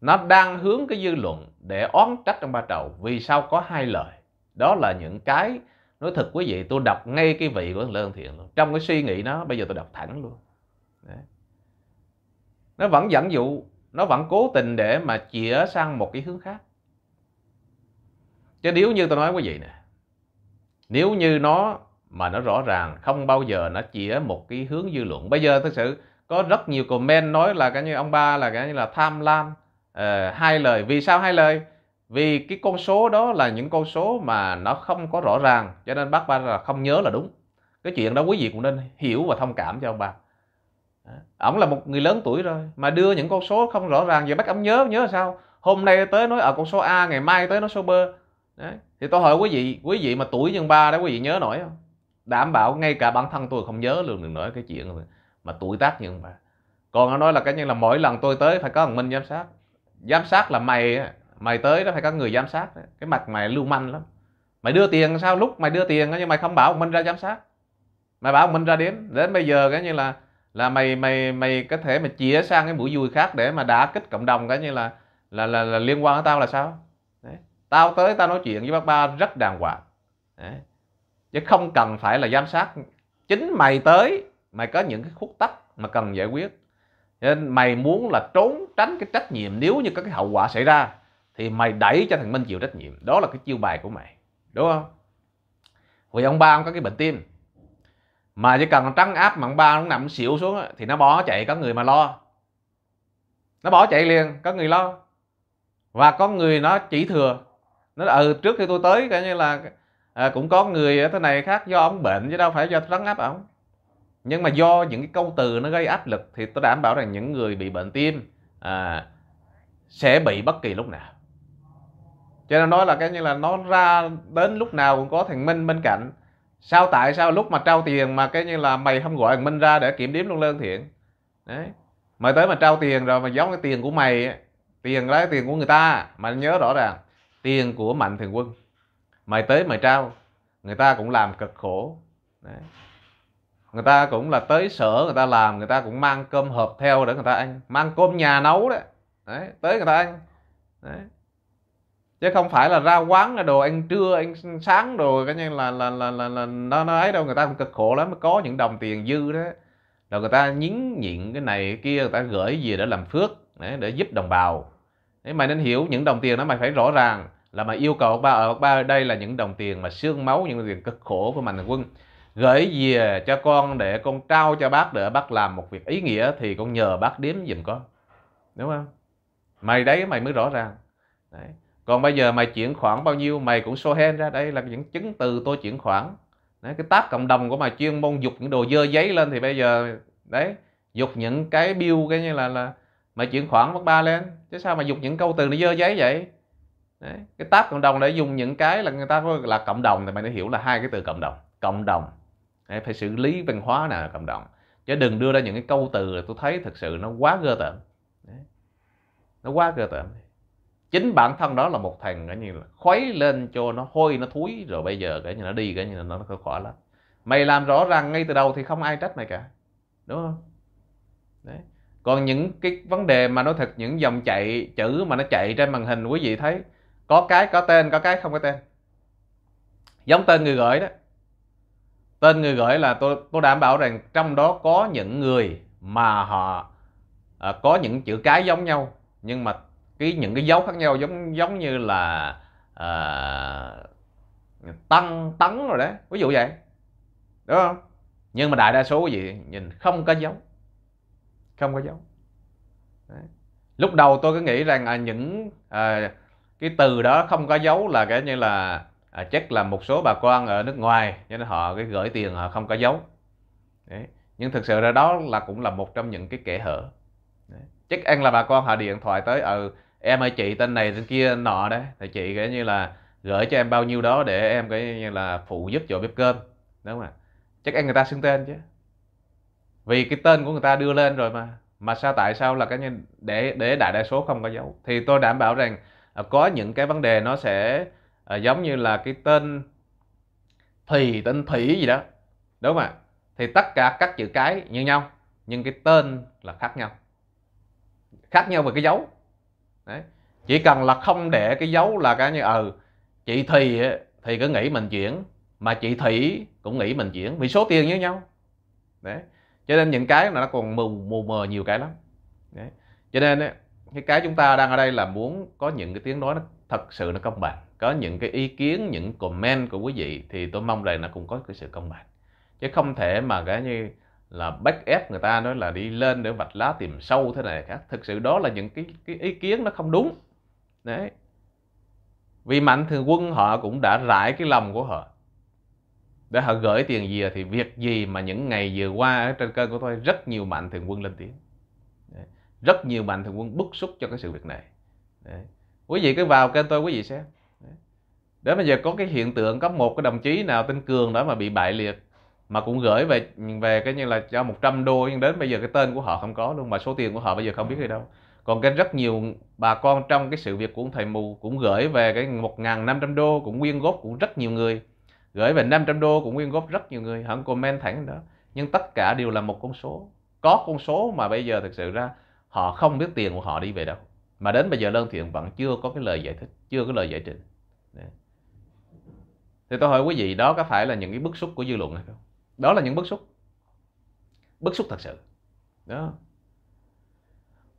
nó đang hướng cái dư luận để oán trách ông ba trầu vì sao có hai lời đó là những cái nói thật quý vị tôi đọc ngay cái vị của Lương thiện luôn trong cái suy nghĩ nó bây giờ tôi đọc thẳng luôn đấy. nó vẫn dẫn dụ nó vẫn cố tình để mà chĩa sang một cái hướng khác chứ nếu như tôi nói quý vị nè nếu như nó mà nó rõ ràng không bao giờ nó chĩa một cái hướng dư luận bây giờ thực sự có rất nhiều comment nói là cái như ông ba là cái như là tham lam uh, hai lời vì sao hai lời vì cái con số đó là những con số mà nó không có rõ ràng cho nên bác ba là không nhớ là đúng cái chuyện đó quý vị cũng nên hiểu và thông cảm cho ông ba ổng là một người lớn tuổi rồi mà đưa những con số không rõ ràng về bác ổng nhớ nhớ sao hôm nay tới nói ở ờ, con số a ngày mai tới nó số b đấy thì tôi hỏi quý vị quý vị mà tuổi nhân ba đó quý vị nhớ nổi không đảm bảo ngay cả bản thân tôi không nhớ được được nữa cái chuyện mà tuổi tác nhân ba còn nó nói là cái như là mỗi lần tôi tới phải có thằng minh giám sát giám sát là mày mày tới đó phải có người giám sát cái mặt mày lưu manh lắm mày đưa tiền sao lúc mày đưa tiền nhưng mày không bảo minh ra giám sát mày bảo minh ra đến đến bây giờ cái như là là mày mày mày có thể mà chia sang cái buổi vui khác để mà đã kích cộng đồng cái như là là là, là liên quan tới tao là sao Đấy. tao tới tao nói chuyện với bác ba rất đàng hoàng Đấy. chứ không cần phải là giám sát chính mày tới mày có những cái khúc tắc mà cần giải quyết nên mày muốn là trốn tránh cái trách nhiệm nếu như có cái hậu quả xảy ra thì mày đẩy cho thằng minh chịu trách nhiệm đó là cái chiêu bài của mày đúng không vì ông ba ông có cái bệnh tim mà chỉ cần trắng áp mạng ba nó nằm xỉu xuống thì nó bỏ chạy có người mà lo nó bỏ chạy liền có người lo và có người nó chỉ thừa nó là, ừ trước khi tôi tới coi như là à, cũng có người thế này khác do ông bệnh chứ đâu phải do trắng áp ổng nhưng mà do những cái câu từ nó gây áp lực thì tôi đảm bảo rằng những người bị bệnh tim à, sẽ bị bất kỳ lúc nào cho nên nói là cái như là nó ra đến lúc nào cũng có thằng minh bên cạnh sao tại sao lúc mà trao tiền mà cái như là mày không gọi thằng minh ra để kiểm điểm luôn lương thiện đấy mày tới mà trao tiền rồi mà giống cái tiền của mày tiền lấy tiền của người ta mà nhớ rõ ràng tiền của mạnh thường quân mày tới mày trao người ta cũng làm cực khổ đấy. người ta cũng là tới sở người ta làm người ta cũng mang cơm hộp theo để người ta ăn mang cơm nhà nấu đấy, đấy tới người ta ăn đấy chứ không phải là ra quán là đồ ăn trưa ăn sáng đồ cái như là là là là, là nó, nó ấy đâu người ta cũng cực khổ lắm mới có những đồng tiền dư đó rồi người ta nhín nhịn cái này cái kia người ta gửi về để làm phước để, để giúp đồng bào thế mày nên hiểu những đồng tiền đó mày phải rõ ràng là mày yêu cầu ba ở ờ, ba đây là những đồng tiền mà xương máu những đồng tiền cực khổ của mạnh thường quân gửi về cho con để con trao cho bác để bác làm một việc ý nghĩa thì con nhờ bác đếm giùm con đúng không mày đấy mày mới rõ ràng đấy còn bây giờ mày chuyển khoản bao nhiêu mày cũng show hand ra đây là những chứng từ tôi chuyển khoản đấy, cái tác cộng đồng của mày chuyên môn dục những đồ dơ giấy lên thì bây giờ đấy dục những cái bill cái như là là mày chuyển khoản mất ba lên chứ sao mà dục những câu từ nó dơ giấy vậy đấy. cái tác cộng đồng để dùng những cái là người ta có là cộng đồng thì mày đã hiểu là hai cái từ cộng đồng cộng đồng đấy, phải xử lý văn hóa nè cộng đồng chứ đừng đưa ra những cái câu từ tôi thấy thực sự nó quá gơ tởm nó quá gơ tởm chính bản thân đó là một thằng cái như là khuấy lên cho nó hôi nó thúi rồi bây giờ cái như nó đi cái như là nó khó khỏi lắm mày làm rõ ràng ngay từ đầu thì không ai trách mày cả đúng không đấy còn những cái vấn đề mà nó thật những dòng chạy chữ mà nó chạy trên màn hình quý vị thấy có cái có tên có cái không có tên giống tên người gửi đó tên người gửi là tôi tôi đảm bảo rằng trong đó có những người mà họ à, có những chữ cái giống nhau nhưng mà cái những cái dấu khác nhau giống giống như là à, tăng tấn rồi đấy ví dụ vậy đúng không nhưng mà đại đa số cái gì nhìn không có dấu không có dấu đấy. lúc đầu tôi cứ nghĩ rằng à, những à, cái từ đó không có dấu là cái như là à, chắc là một số bà con ở nước ngoài cho nên họ cái gửi tiền họ không có dấu đấy. nhưng thực sự ra đó là cũng là một trong những cái kẻ hở đấy. chắc ăn là bà con họ điện thoại tới ừ em ơi chị tên này tên kia nọ đấy thì chị cái như là gửi cho em bao nhiêu đó để em cái như là phụ giúp chỗ bếp cơm đúng không ạ chắc em người ta xưng tên chứ vì cái tên của người ta đưa lên rồi mà mà sao tại sao là cái như để để đại đa số không có dấu thì tôi đảm bảo rằng à, có những cái vấn đề nó sẽ à, giống như là cái tên thì tên thủy gì đó đúng không ạ thì tất cả các chữ cái như nhau nhưng cái tên là khác nhau khác nhau về cái dấu Đấy. chỉ cần là không để cái dấu là cái như ừ chị thì thì cứ nghĩ mình chuyển mà chị thủy cũng nghĩ mình chuyển vì số tiền với nhau đấy cho nên những cái là nó còn mù mù mờ nhiều cái lắm đấy cho nên cái cái chúng ta đang ở đây là muốn có những cái tiếng nói nó thật sự nó công bằng có những cái ý kiến những comment của quý vị thì tôi mong là nó cũng có cái sự công bằng chứ không thể mà cái như là bắt ép người ta nói là đi lên để vạch lá tìm sâu thế này khác thực sự đó là những cái, cái ý kiến nó không đúng đấy vì mạnh thường quân họ cũng đã rải cái lòng của họ để họ gửi tiền gì thì việc gì mà những ngày vừa qua ở trên kênh của tôi rất nhiều mạnh thường quân lên tiếng đấy. rất nhiều mạnh thường quân bức xúc cho cái sự việc này đấy. quý vị cứ vào kênh tôi quý vị xem để bây giờ có cái hiện tượng có một cái đồng chí nào tên cường đó mà bị bại liệt mà cũng gửi về về cái như là cho 100 đô nhưng đến bây giờ cái tên của họ không có luôn mà số tiền của họ bây giờ không biết đi đâu còn cái rất nhiều bà con trong cái sự việc của ông thầy mù cũng gửi về cái 1.500 đô cũng quyên góp cũng rất nhiều người gửi về 500 đô cũng quyên góp rất nhiều người hắn comment thẳng đó nhưng tất cả đều là một con số có con số mà bây giờ thực sự ra họ không biết tiền của họ đi về đâu mà đến bây giờ lân thiện vẫn chưa có cái lời giải thích chưa có lời giải trình thì tôi hỏi quý vị đó có phải là những cái bức xúc của dư luận hay không đó là những bức xúc bức xúc thật sự đó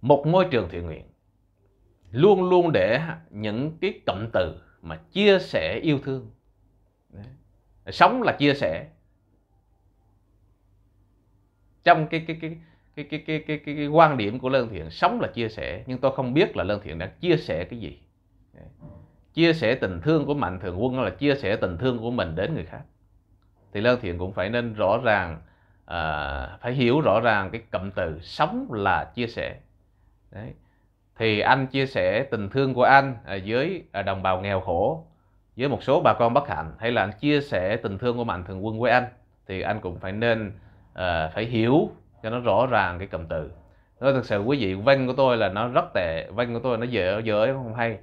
một môi trường thiện nguyện luôn luôn để những cái cụm từ mà chia sẻ yêu thương sống là chia sẻ trong cái cái cái cái cái cái cái, cái, cái quan điểm của lân thiện sống là chia sẻ nhưng tôi không biết là lân thiện đã chia sẻ cái gì chia sẻ tình thương của mạnh thường quân là chia sẻ tình thương của mình đến người khác thì lương thiện cũng phải nên rõ ràng uh, phải hiểu rõ ràng cái cụm từ sống là chia sẻ đấy thì anh chia sẻ tình thương của anh ở à, dưới ở à, đồng bào nghèo khổ với một số bà con bất hạnh hay là anh chia sẻ tình thương của mạnh thường quân với anh thì anh cũng phải nên uh, phải hiểu cho nó rõ ràng cái cụm từ nói thật sự quý vị văn của tôi là nó rất tệ văn của tôi nó dở dở không hay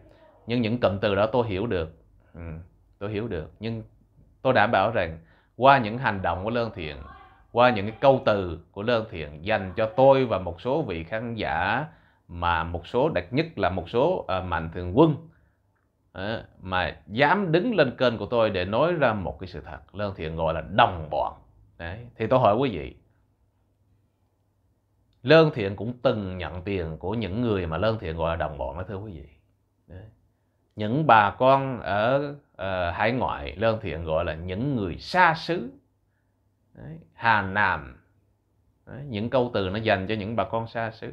nhưng những cụm từ đó tôi hiểu được ừ, tôi hiểu được nhưng tôi đảm bảo rằng qua những hành động của Lương Thiện, qua những cái câu từ của Lương Thiện dành cho tôi và một số vị khán giả mà một số đặc nhất là một số uh, mạnh thường quân uh, mà dám đứng lên kênh của tôi để nói ra một cái sự thật Lương Thiện gọi là đồng bọn Đấy. thì tôi hỏi quý vị Lương Thiện cũng từng nhận tiền của những người mà Lương Thiện gọi là đồng bọn đó thưa quý vị Đấy những bà con ở uh, hải ngoại lương thiện gọi là những người xa xứ Đấy, hà nam Đấy, những câu từ nó dành cho những bà con xa xứ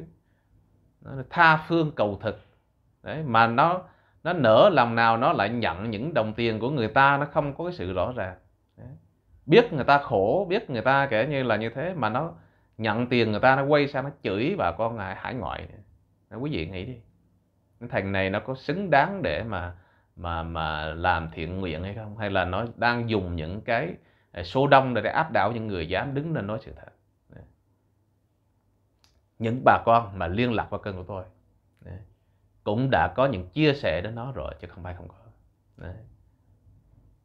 nó tha phương cầu thực Đấy, mà nó nó nở lòng nào nó lại nhận những đồng tiền của người ta nó không có cái sự rõ ràng Đấy. biết người ta khổ biết người ta kể như là như thế mà nó nhận tiền người ta nó quay sang nó chửi bà con hải ngoại Đấy, quý vị nghĩ đi thành này nó có xứng đáng để mà mà mà làm thiện nguyện hay không hay là nó đang dùng những cái à, số đông để áp đảo những người dám đứng lên nói sự thật những bà con mà liên lạc qua kênh của tôi cũng đã có những chia sẻ đến nó rồi chứ không phải không có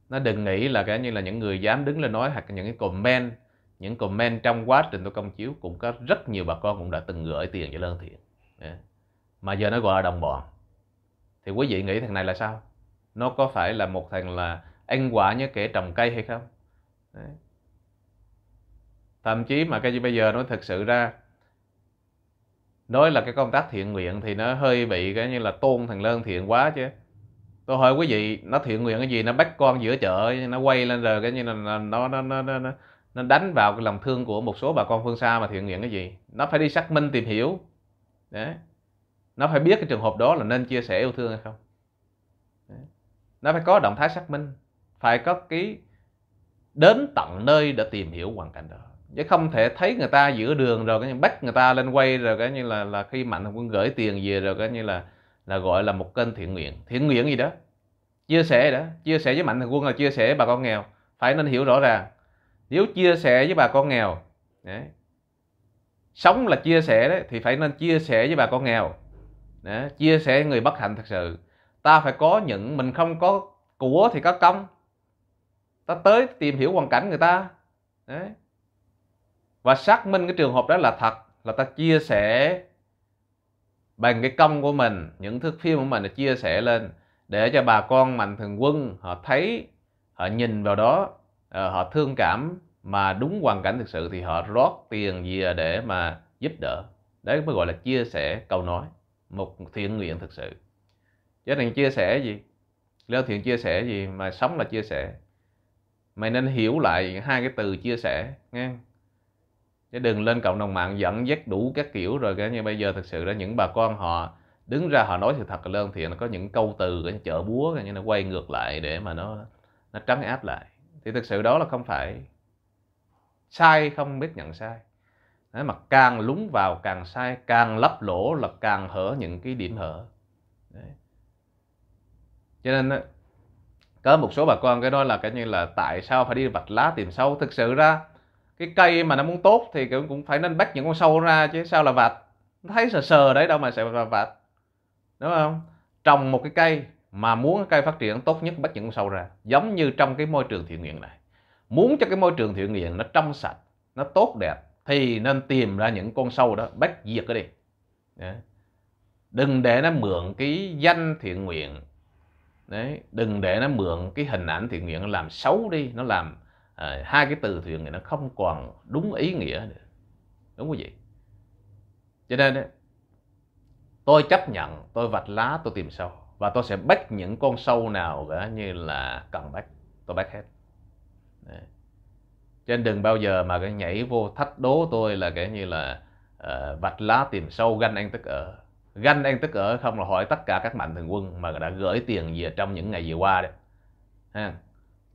nó đừng nghĩ là cái như là những người dám đứng lên nói hoặc những cái comment những comment trong quá trình tôi công chiếu cũng có rất nhiều bà con cũng đã từng gửi tiền cho lương thiện Đấy mà giờ nó gọi là đồng bọn thì quý vị nghĩ thằng này là sao nó có phải là một thằng là ăn quả như kẻ trồng cây hay không Đấy. thậm chí mà cái gì bây giờ nó thực sự ra nói là cái công tác thiện nguyện thì nó hơi bị cái như là tôn thằng lơn thiện quá chứ tôi hỏi quý vị nó thiện nguyện cái gì nó bắt con giữa chợ nó quay lên rồi cái như là nó nó nó nó, nó nó đánh vào cái lòng thương của một số bà con phương xa mà thiện nguyện cái gì nó phải đi xác minh tìm hiểu đấy nó phải biết cái trường hợp đó là nên chia sẻ yêu thương hay không nó phải có động thái xác minh phải có cái đến tận nơi để tìm hiểu hoàn cảnh đó chứ không thể thấy người ta giữa đường rồi cái như bắt người ta lên quay rồi cái như là là khi mạnh quân gửi tiền về rồi cái như là là gọi là một kênh thiện nguyện thiện nguyện gì đó chia sẻ đó chia sẻ với mạnh thường quân là chia sẻ với bà con nghèo phải nên hiểu rõ ràng nếu chia sẻ với bà con nghèo đấy. sống là chia sẻ đấy thì phải nên chia sẻ với bà con nghèo để chia sẻ người bất hạnh thật sự ta phải có những mình không có của thì có công ta tới tìm hiểu hoàn cảnh người ta đấy và xác minh cái trường hợp đó là thật là ta chia sẻ bằng cái công của mình những thước phim của mình là chia sẻ lên để cho bà con mạnh thường quân họ thấy họ nhìn vào đó ờ, họ thương cảm mà đúng hoàn cảnh thực sự thì họ rót tiền gì để mà giúp đỡ đấy mới gọi là chia sẻ câu nói một thiện nguyện thực sự cho nên chia sẻ gì leo thiện chia sẻ gì mà sống là chia sẻ mày nên hiểu lại hai cái từ chia sẻ nghe chứ đừng lên cộng đồng mạng dẫn dắt đủ các kiểu rồi cái như bây giờ thực sự là những bà con họ đứng ra họ nói sự thật lên thì nó có những câu từ cái chợ búa như nó quay ngược lại để mà nó nó trấn áp lại thì thực sự đó là không phải sai không biết nhận sai Đấy, mà càng lúng vào càng sai càng lấp lỗ là càng hở những cái điểm hở Đấy. cho nên có một số bà con cái đó là cái như là tại sao phải đi vạch lá tìm sâu thực sự ra cái cây mà nó muốn tốt thì cũng cũng phải nên bắt những con sâu ra chứ sao là vạch thấy sờ sờ đấy đâu mà sẽ vạch đúng không trồng một cái cây mà muốn cái cây phát triển tốt nhất bắt những con sâu ra giống như trong cái môi trường thiện nguyện này muốn cho cái môi trường thiện nguyện nó trong sạch nó tốt đẹp thì nên tìm ra những con sâu đó bắt diệt cái đi Đấy. đừng để nó mượn cái danh thiện nguyện Đấy. đừng để nó mượn cái hình ảnh thiện nguyện nó làm xấu đi nó làm à, hai cái từ thiện nguyện nó không còn đúng ý nghĩa nữa đúng không vậy cho nên tôi chấp nhận tôi vạch lá tôi tìm sâu và tôi sẽ bắt những con sâu nào cả như là cần bắt tôi bắt hết Đấy cho nên đừng bao giờ mà cái nhảy vô thách đố tôi là cái như là uh, vạch lá tìm sâu ganh ăn tức ở ganh ăn tức ở không là hỏi tất cả các mạnh thường quân mà đã gửi tiền về trong những ngày vừa qua đấy ha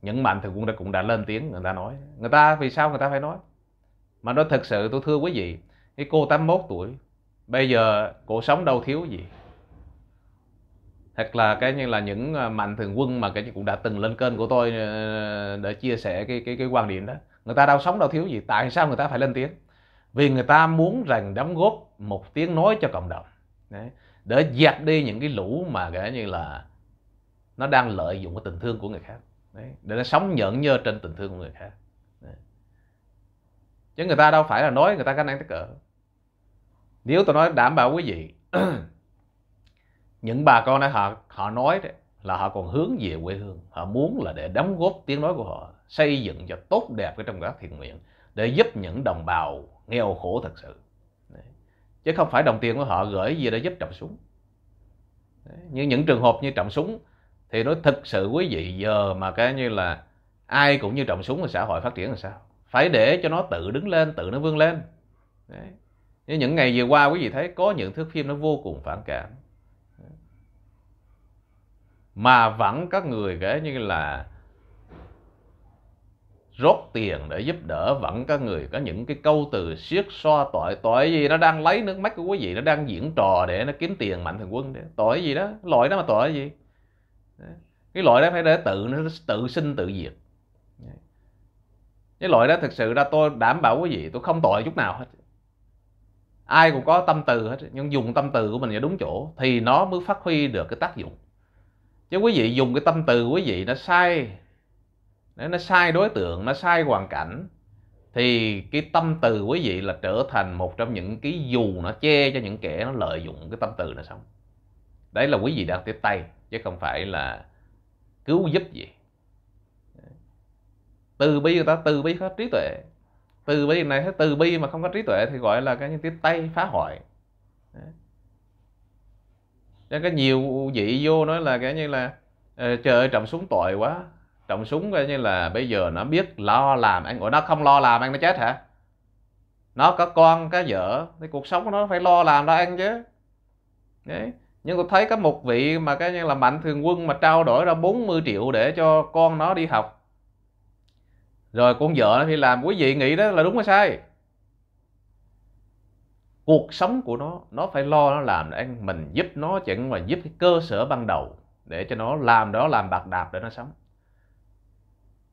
những mạnh thường quân đã cũng đã lên tiếng người ta nói người ta vì sao người ta phải nói mà nói thật sự tôi thưa quý vị cái cô 81 tuổi bây giờ cô sống đâu thiếu gì thật là cái như là những ờ, mạnh thường quân mà cái cũng đã từng lên kênh của tôi ờ, để chia sẻ cái cái cái quan điểm đó người ta đau sống đau thiếu gì tại sao người ta phải lên tiếng vì người ta muốn rằng đóng góp một tiếng nói cho cộng đồng Đấy. để dẹp đi những cái lũ mà kể như là nó đang lợi dụng cái tình thương của người khác Đấy. để nó sống nhẫn nhơ trên tình thương của người khác Đấy. chứ người ta đâu phải là nói người ta khả năng tới cỡ nếu tôi nói đảm bảo quý vị những bà con này họ họ nói đấy, là họ còn hướng về quê hương họ muốn là để đóng góp tiếng nói của họ xây dựng cho tốt đẹp cái trong các thiện nguyện để giúp những đồng bào nghèo khổ thật sự chứ không phải đồng tiền của họ gửi gì để giúp trọng súng như những trường hợp như trọng súng thì nó thực sự quý vị giờ mà cái như là ai cũng như trọng súng thì xã hội phát triển làm sao phải để cho nó tự đứng lên tự nó vươn lên như những ngày vừa qua quý vị thấy có những thước phim nó vô cùng phản cảm mà vẫn các người kể như là rót tiền để giúp đỡ vẫn có người có những cái câu từ siết so tội tội gì nó đang lấy nước mắt của quý vị nó đang diễn trò để nó kiếm tiền mạnh thường quân đấy. tội gì đó loại đó mà tội gì cái loại đó phải để tự nó tự sinh tự diệt cái loại đó thực sự ra tôi đảm bảo quý vị tôi không tội chút nào hết ai cũng có tâm từ hết nhưng dùng tâm từ của mình vào đúng chỗ thì nó mới phát huy được cái tác dụng chứ quý vị dùng cái tâm từ quý vị nó sai nếu nó sai đối tượng nó sai hoàn cảnh thì cái tâm từ quý vị là trở thành một trong những cái dù nó che cho những kẻ nó lợi dụng cái tâm từ nó xong đấy là quý vị đang tiếp tay chứ không phải là cứu giúp gì từ bi người ta từ bi có trí tuệ từ bi này thấy từ bi mà không có trí tuệ thì gọi là cái như tiếp tay phá hoại cho cái nhiều vị vô nói là cái như là ờ, trời ơi trọng súng tội quá Trọng súng coi như là bây giờ nó biết lo làm ăn Ủa nó không lo làm ăn nó chết hả Nó có con có vợ Thì cuộc sống của nó phải lo làm lo ăn chứ Đấy nhưng tôi thấy có một vị mà cái như là mạnh thường quân mà trao đổi ra 40 triệu để cho con nó đi học rồi con vợ nó thì làm quý vị nghĩ đó là đúng hay sai cuộc sống của nó nó phải lo nó làm để mình giúp nó chẳng mà giúp cái cơ sở ban đầu để cho nó làm đó làm bạc đạp để nó sống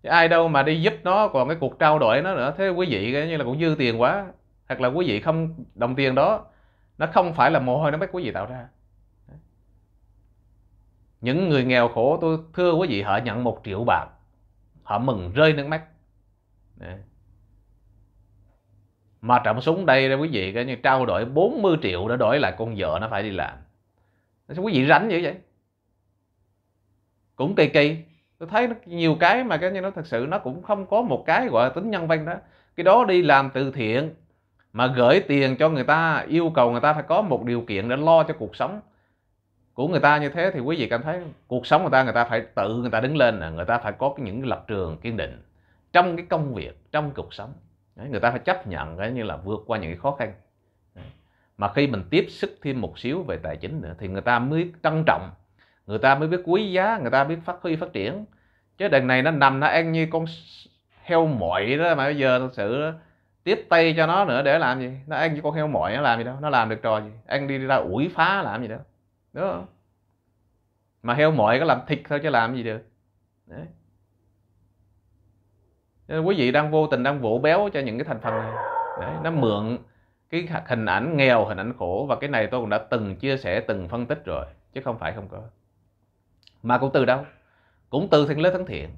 chứ ai đâu mà đi giúp nó còn cái cuộc trao đổi nó nữa thế quý vị như là cũng dư tiền quá hoặc là quý vị không đồng tiền đó nó không phải là mồ hôi nó bắt quý vị tạo ra những người nghèo khổ tôi thưa quý vị họ nhận một triệu bạc họ mừng rơi nước mắt mà trộm súng đây quý vị cái như trao đổi 40 triệu để đổi lại con vợ nó phải đi làm sao quý vị rảnh dữ vậy cũng kỳ kỳ tôi thấy nhiều cái mà cái như nó thật sự nó cũng không có một cái gọi là tính nhân văn đó cái đó đi làm từ thiện mà gửi tiền cho người ta yêu cầu người ta phải có một điều kiện để lo cho cuộc sống của người ta như thế thì quý vị cảm thấy cuộc sống người ta người ta phải tự người ta đứng lên người ta phải có những lập trường kiên định trong cái công việc trong cuộc sống người ta phải chấp nhận cái như là vượt qua những cái khó khăn mà khi mình tiếp sức thêm một xíu về tài chính nữa thì người ta mới trân trọng người ta mới biết quý giá người ta biết phát huy phát triển chứ đằng này nó nằm nó ăn như con heo mội đó mà bây giờ thật sự đó, tiếp tay cho nó nữa để làm gì nó ăn như con heo mội nó làm gì đâu nó làm được trò gì ăn đi ra ủi phá làm gì đâu đúng không mà heo mội có làm thịt thôi chứ làm gì được đấy nên quý vị đang vô tình đang vỗ béo cho những cái thành phần này đấy, nó mượn cái hình ảnh nghèo hình ảnh khổ và cái này tôi cũng đã từng chia sẻ từng phân tích rồi chứ không phải không có mà cũng từ đâu cũng từ thằng lý thánh thiện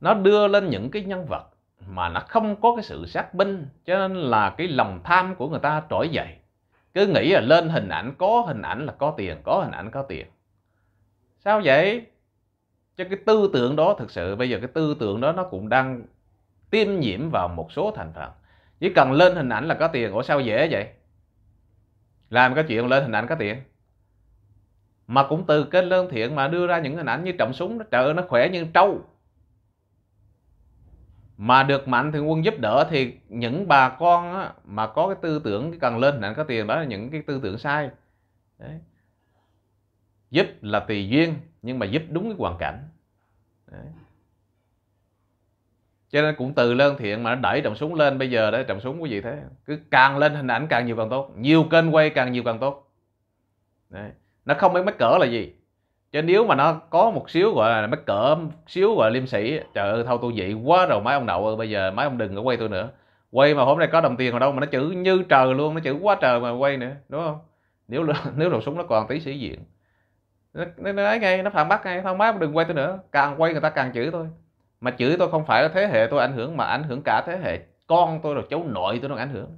nó đưa lên những cái nhân vật mà nó không có cái sự xác minh cho nên là cái lòng tham của người ta trỗi dậy cứ nghĩ là lên hình ảnh có hình ảnh là có tiền có hình ảnh có tiền sao vậy cho cái tư tưởng đó thực sự bây giờ cái tư tưởng đó nó cũng đang tiêm nhiễm vào một số thành phần chỉ cần lên hình ảnh là có tiền ủa sao dễ vậy làm cái chuyện lên hình ảnh có tiền mà cũng từ kênh lương thiện mà đưa ra những hình ảnh như trọng súng nó trời nó khỏe như trâu mà được mạnh thường quân giúp đỡ thì những bà con á, mà có cái tư tưởng cần lên nặng có tiền đó là những cái tư tưởng sai Đấy. giúp là tùy duyên nhưng mà giúp đúng cái hoàn cảnh Đấy. cho nên cũng từ lương thiện mà nó đẩy trọng súng lên bây giờ đấy trọng súng quý gì thế cứ càng lên hình ảnh càng nhiều càng tốt nhiều kênh quay càng nhiều càng tốt Đấy nó không biết mắc cỡ là gì chứ nếu mà nó có một xíu gọi là mắc cỡ xíu gọi là liêm sĩ trời ơi thâu tôi dị quá rồi mấy ông nậu ơi bây giờ mấy ông đừng có quay tôi nữa quay mà hôm nay có đồng tiền rồi đâu mà nó chữ như trời luôn nó chữ quá trời mà quay nữa đúng không nếu nếu đầu súng nó còn tí sĩ diện nó, nó nói ngay nó phản bác ngay thôi má đừng quay tôi nữa càng quay người ta càng chửi tôi mà chửi tôi không phải là thế hệ tôi ảnh hưởng mà ảnh hưởng cả thế hệ con tôi rồi cháu nội tôi nó ảnh hưởng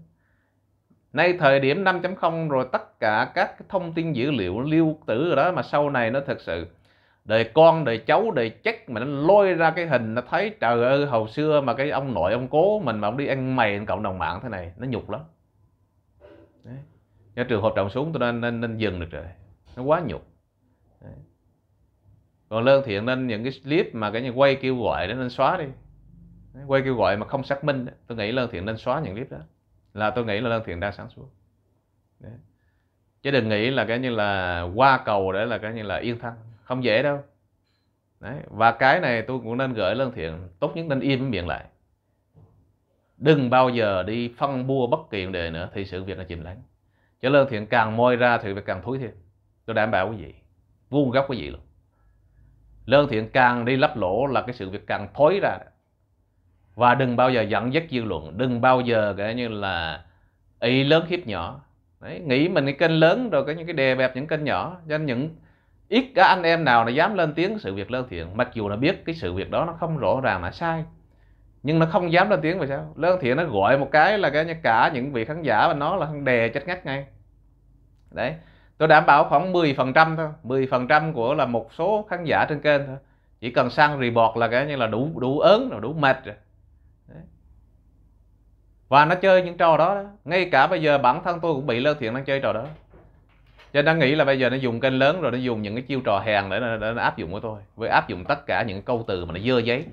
nay thời điểm 5.0 rồi tất cả các thông tin dữ liệu lưu trữ rồi đó mà sau này nó thật sự đời con đời cháu đời chết mà nó lôi ra cái hình nó thấy trời ơi hồi xưa mà cái ông nội ông cố mình mà ông đi ăn mày cộng đồng mạng thế này nó nhục lắm Đấy. Nhà trường hợp trọng xuống tôi nên, nên, nên dừng được rồi nó quá nhục Đấy. còn lương thiện nên những cái clip mà cái như quay kêu gọi đó nên xóa đi quay kêu gọi mà không xác minh tôi nghĩ lương thiện nên xóa những clip đó là tôi nghĩ là lân thiện đang sáng suốt Đấy. chứ đừng nghĩ là cái như là qua cầu để là cái như là yên thân không dễ đâu Đấy. và cái này tôi cũng nên gửi lân thiện tốt nhất nên im miệng lại đừng bao giờ đi phân bua bất kỳ đề nữa thì sự việc là chìm lắng cho lân thiện càng môi ra thì việc càng thối thêm tôi đảm bảo quý vị vuông góc quý vị luôn lân thiện càng đi lấp lỗ là cái sự việc càng thối ra đó và đừng bao giờ dẫn dắt dư luận đừng bao giờ cái như là ý lớn hiếp nhỏ Đấy, nghĩ mình cái kênh lớn rồi cái những cái đè bẹp những kênh nhỏ cho nên những ít các anh em nào là dám lên tiếng sự việc lớn thiện mặc dù là biết cái sự việc đó nó không rõ ràng là sai nhưng nó không dám lên tiếng vì sao lớn thiện nó gọi một cái là cái như cả những vị khán giả và nó là đè chết ngắt ngay đấy tôi đảm bảo khoảng 10 phần trăm thôi 10 phần trăm của là một số khán giả trên kênh thôi chỉ cần sang report là cái như là đủ đủ ớn rồi đủ mệt rồi và nó chơi những trò đó, đó ngay cả bây giờ bản thân tôi cũng bị lơ thiện đang chơi trò đó cho nên nghĩ là bây giờ nó dùng kênh lớn rồi nó dùng những cái chiêu trò hèn để, để, để nó áp dụng với tôi với áp dụng tất cả những câu từ mà nó dơ giấy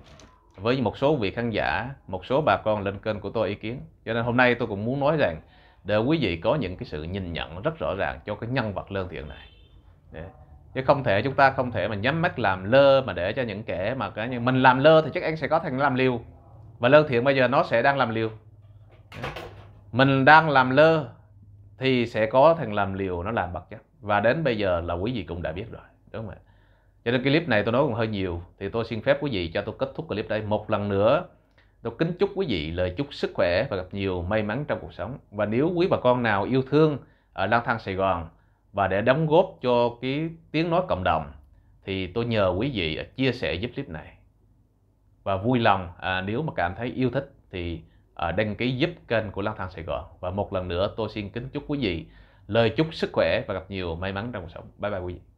với một số vị khán giả một số bà con lên kênh của tôi ý kiến cho nên hôm nay tôi cũng muốn nói rằng để quý vị có những cái sự nhìn nhận rất rõ ràng cho cái nhân vật lương thiện này để. chứ không thể chúng ta không thể mà nhắm mắt làm lơ mà để cho những kẻ mà cái mình làm lơ thì chắc anh sẽ có thành làm liều và lương thiện bây giờ nó sẽ đang làm liều mình đang làm lơ thì sẽ có thằng làm liều nó làm bất chấp và đến bây giờ là quý vị cũng đã biết rồi đúng không ạ cho nên cái clip này tôi nói cũng hơi nhiều thì tôi xin phép quý vị cho tôi kết thúc clip đây một lần nữa tôi kính chúc quý vị lời chúc sức khỏe và gặp nhiều may mắn trong cuộc sống và nếu quý bà con nào yêu thương ở lang thang sài gòn và để đóng góp cho cái tiếng nói cộng đồng thì tôi nhờ quý vị chia sẻ giúp clip này và vui lòng à, nếu mà cảm thấy yêu thích thì Ờ, đăng ký giúp kênh của Lang thang Sài Gòn. Và một lần nữa tôi xin kính chúc quý vị lời chúc sức khỏe và gặp nhiều may mắn trong cuộc sống. Bye bye quý vị.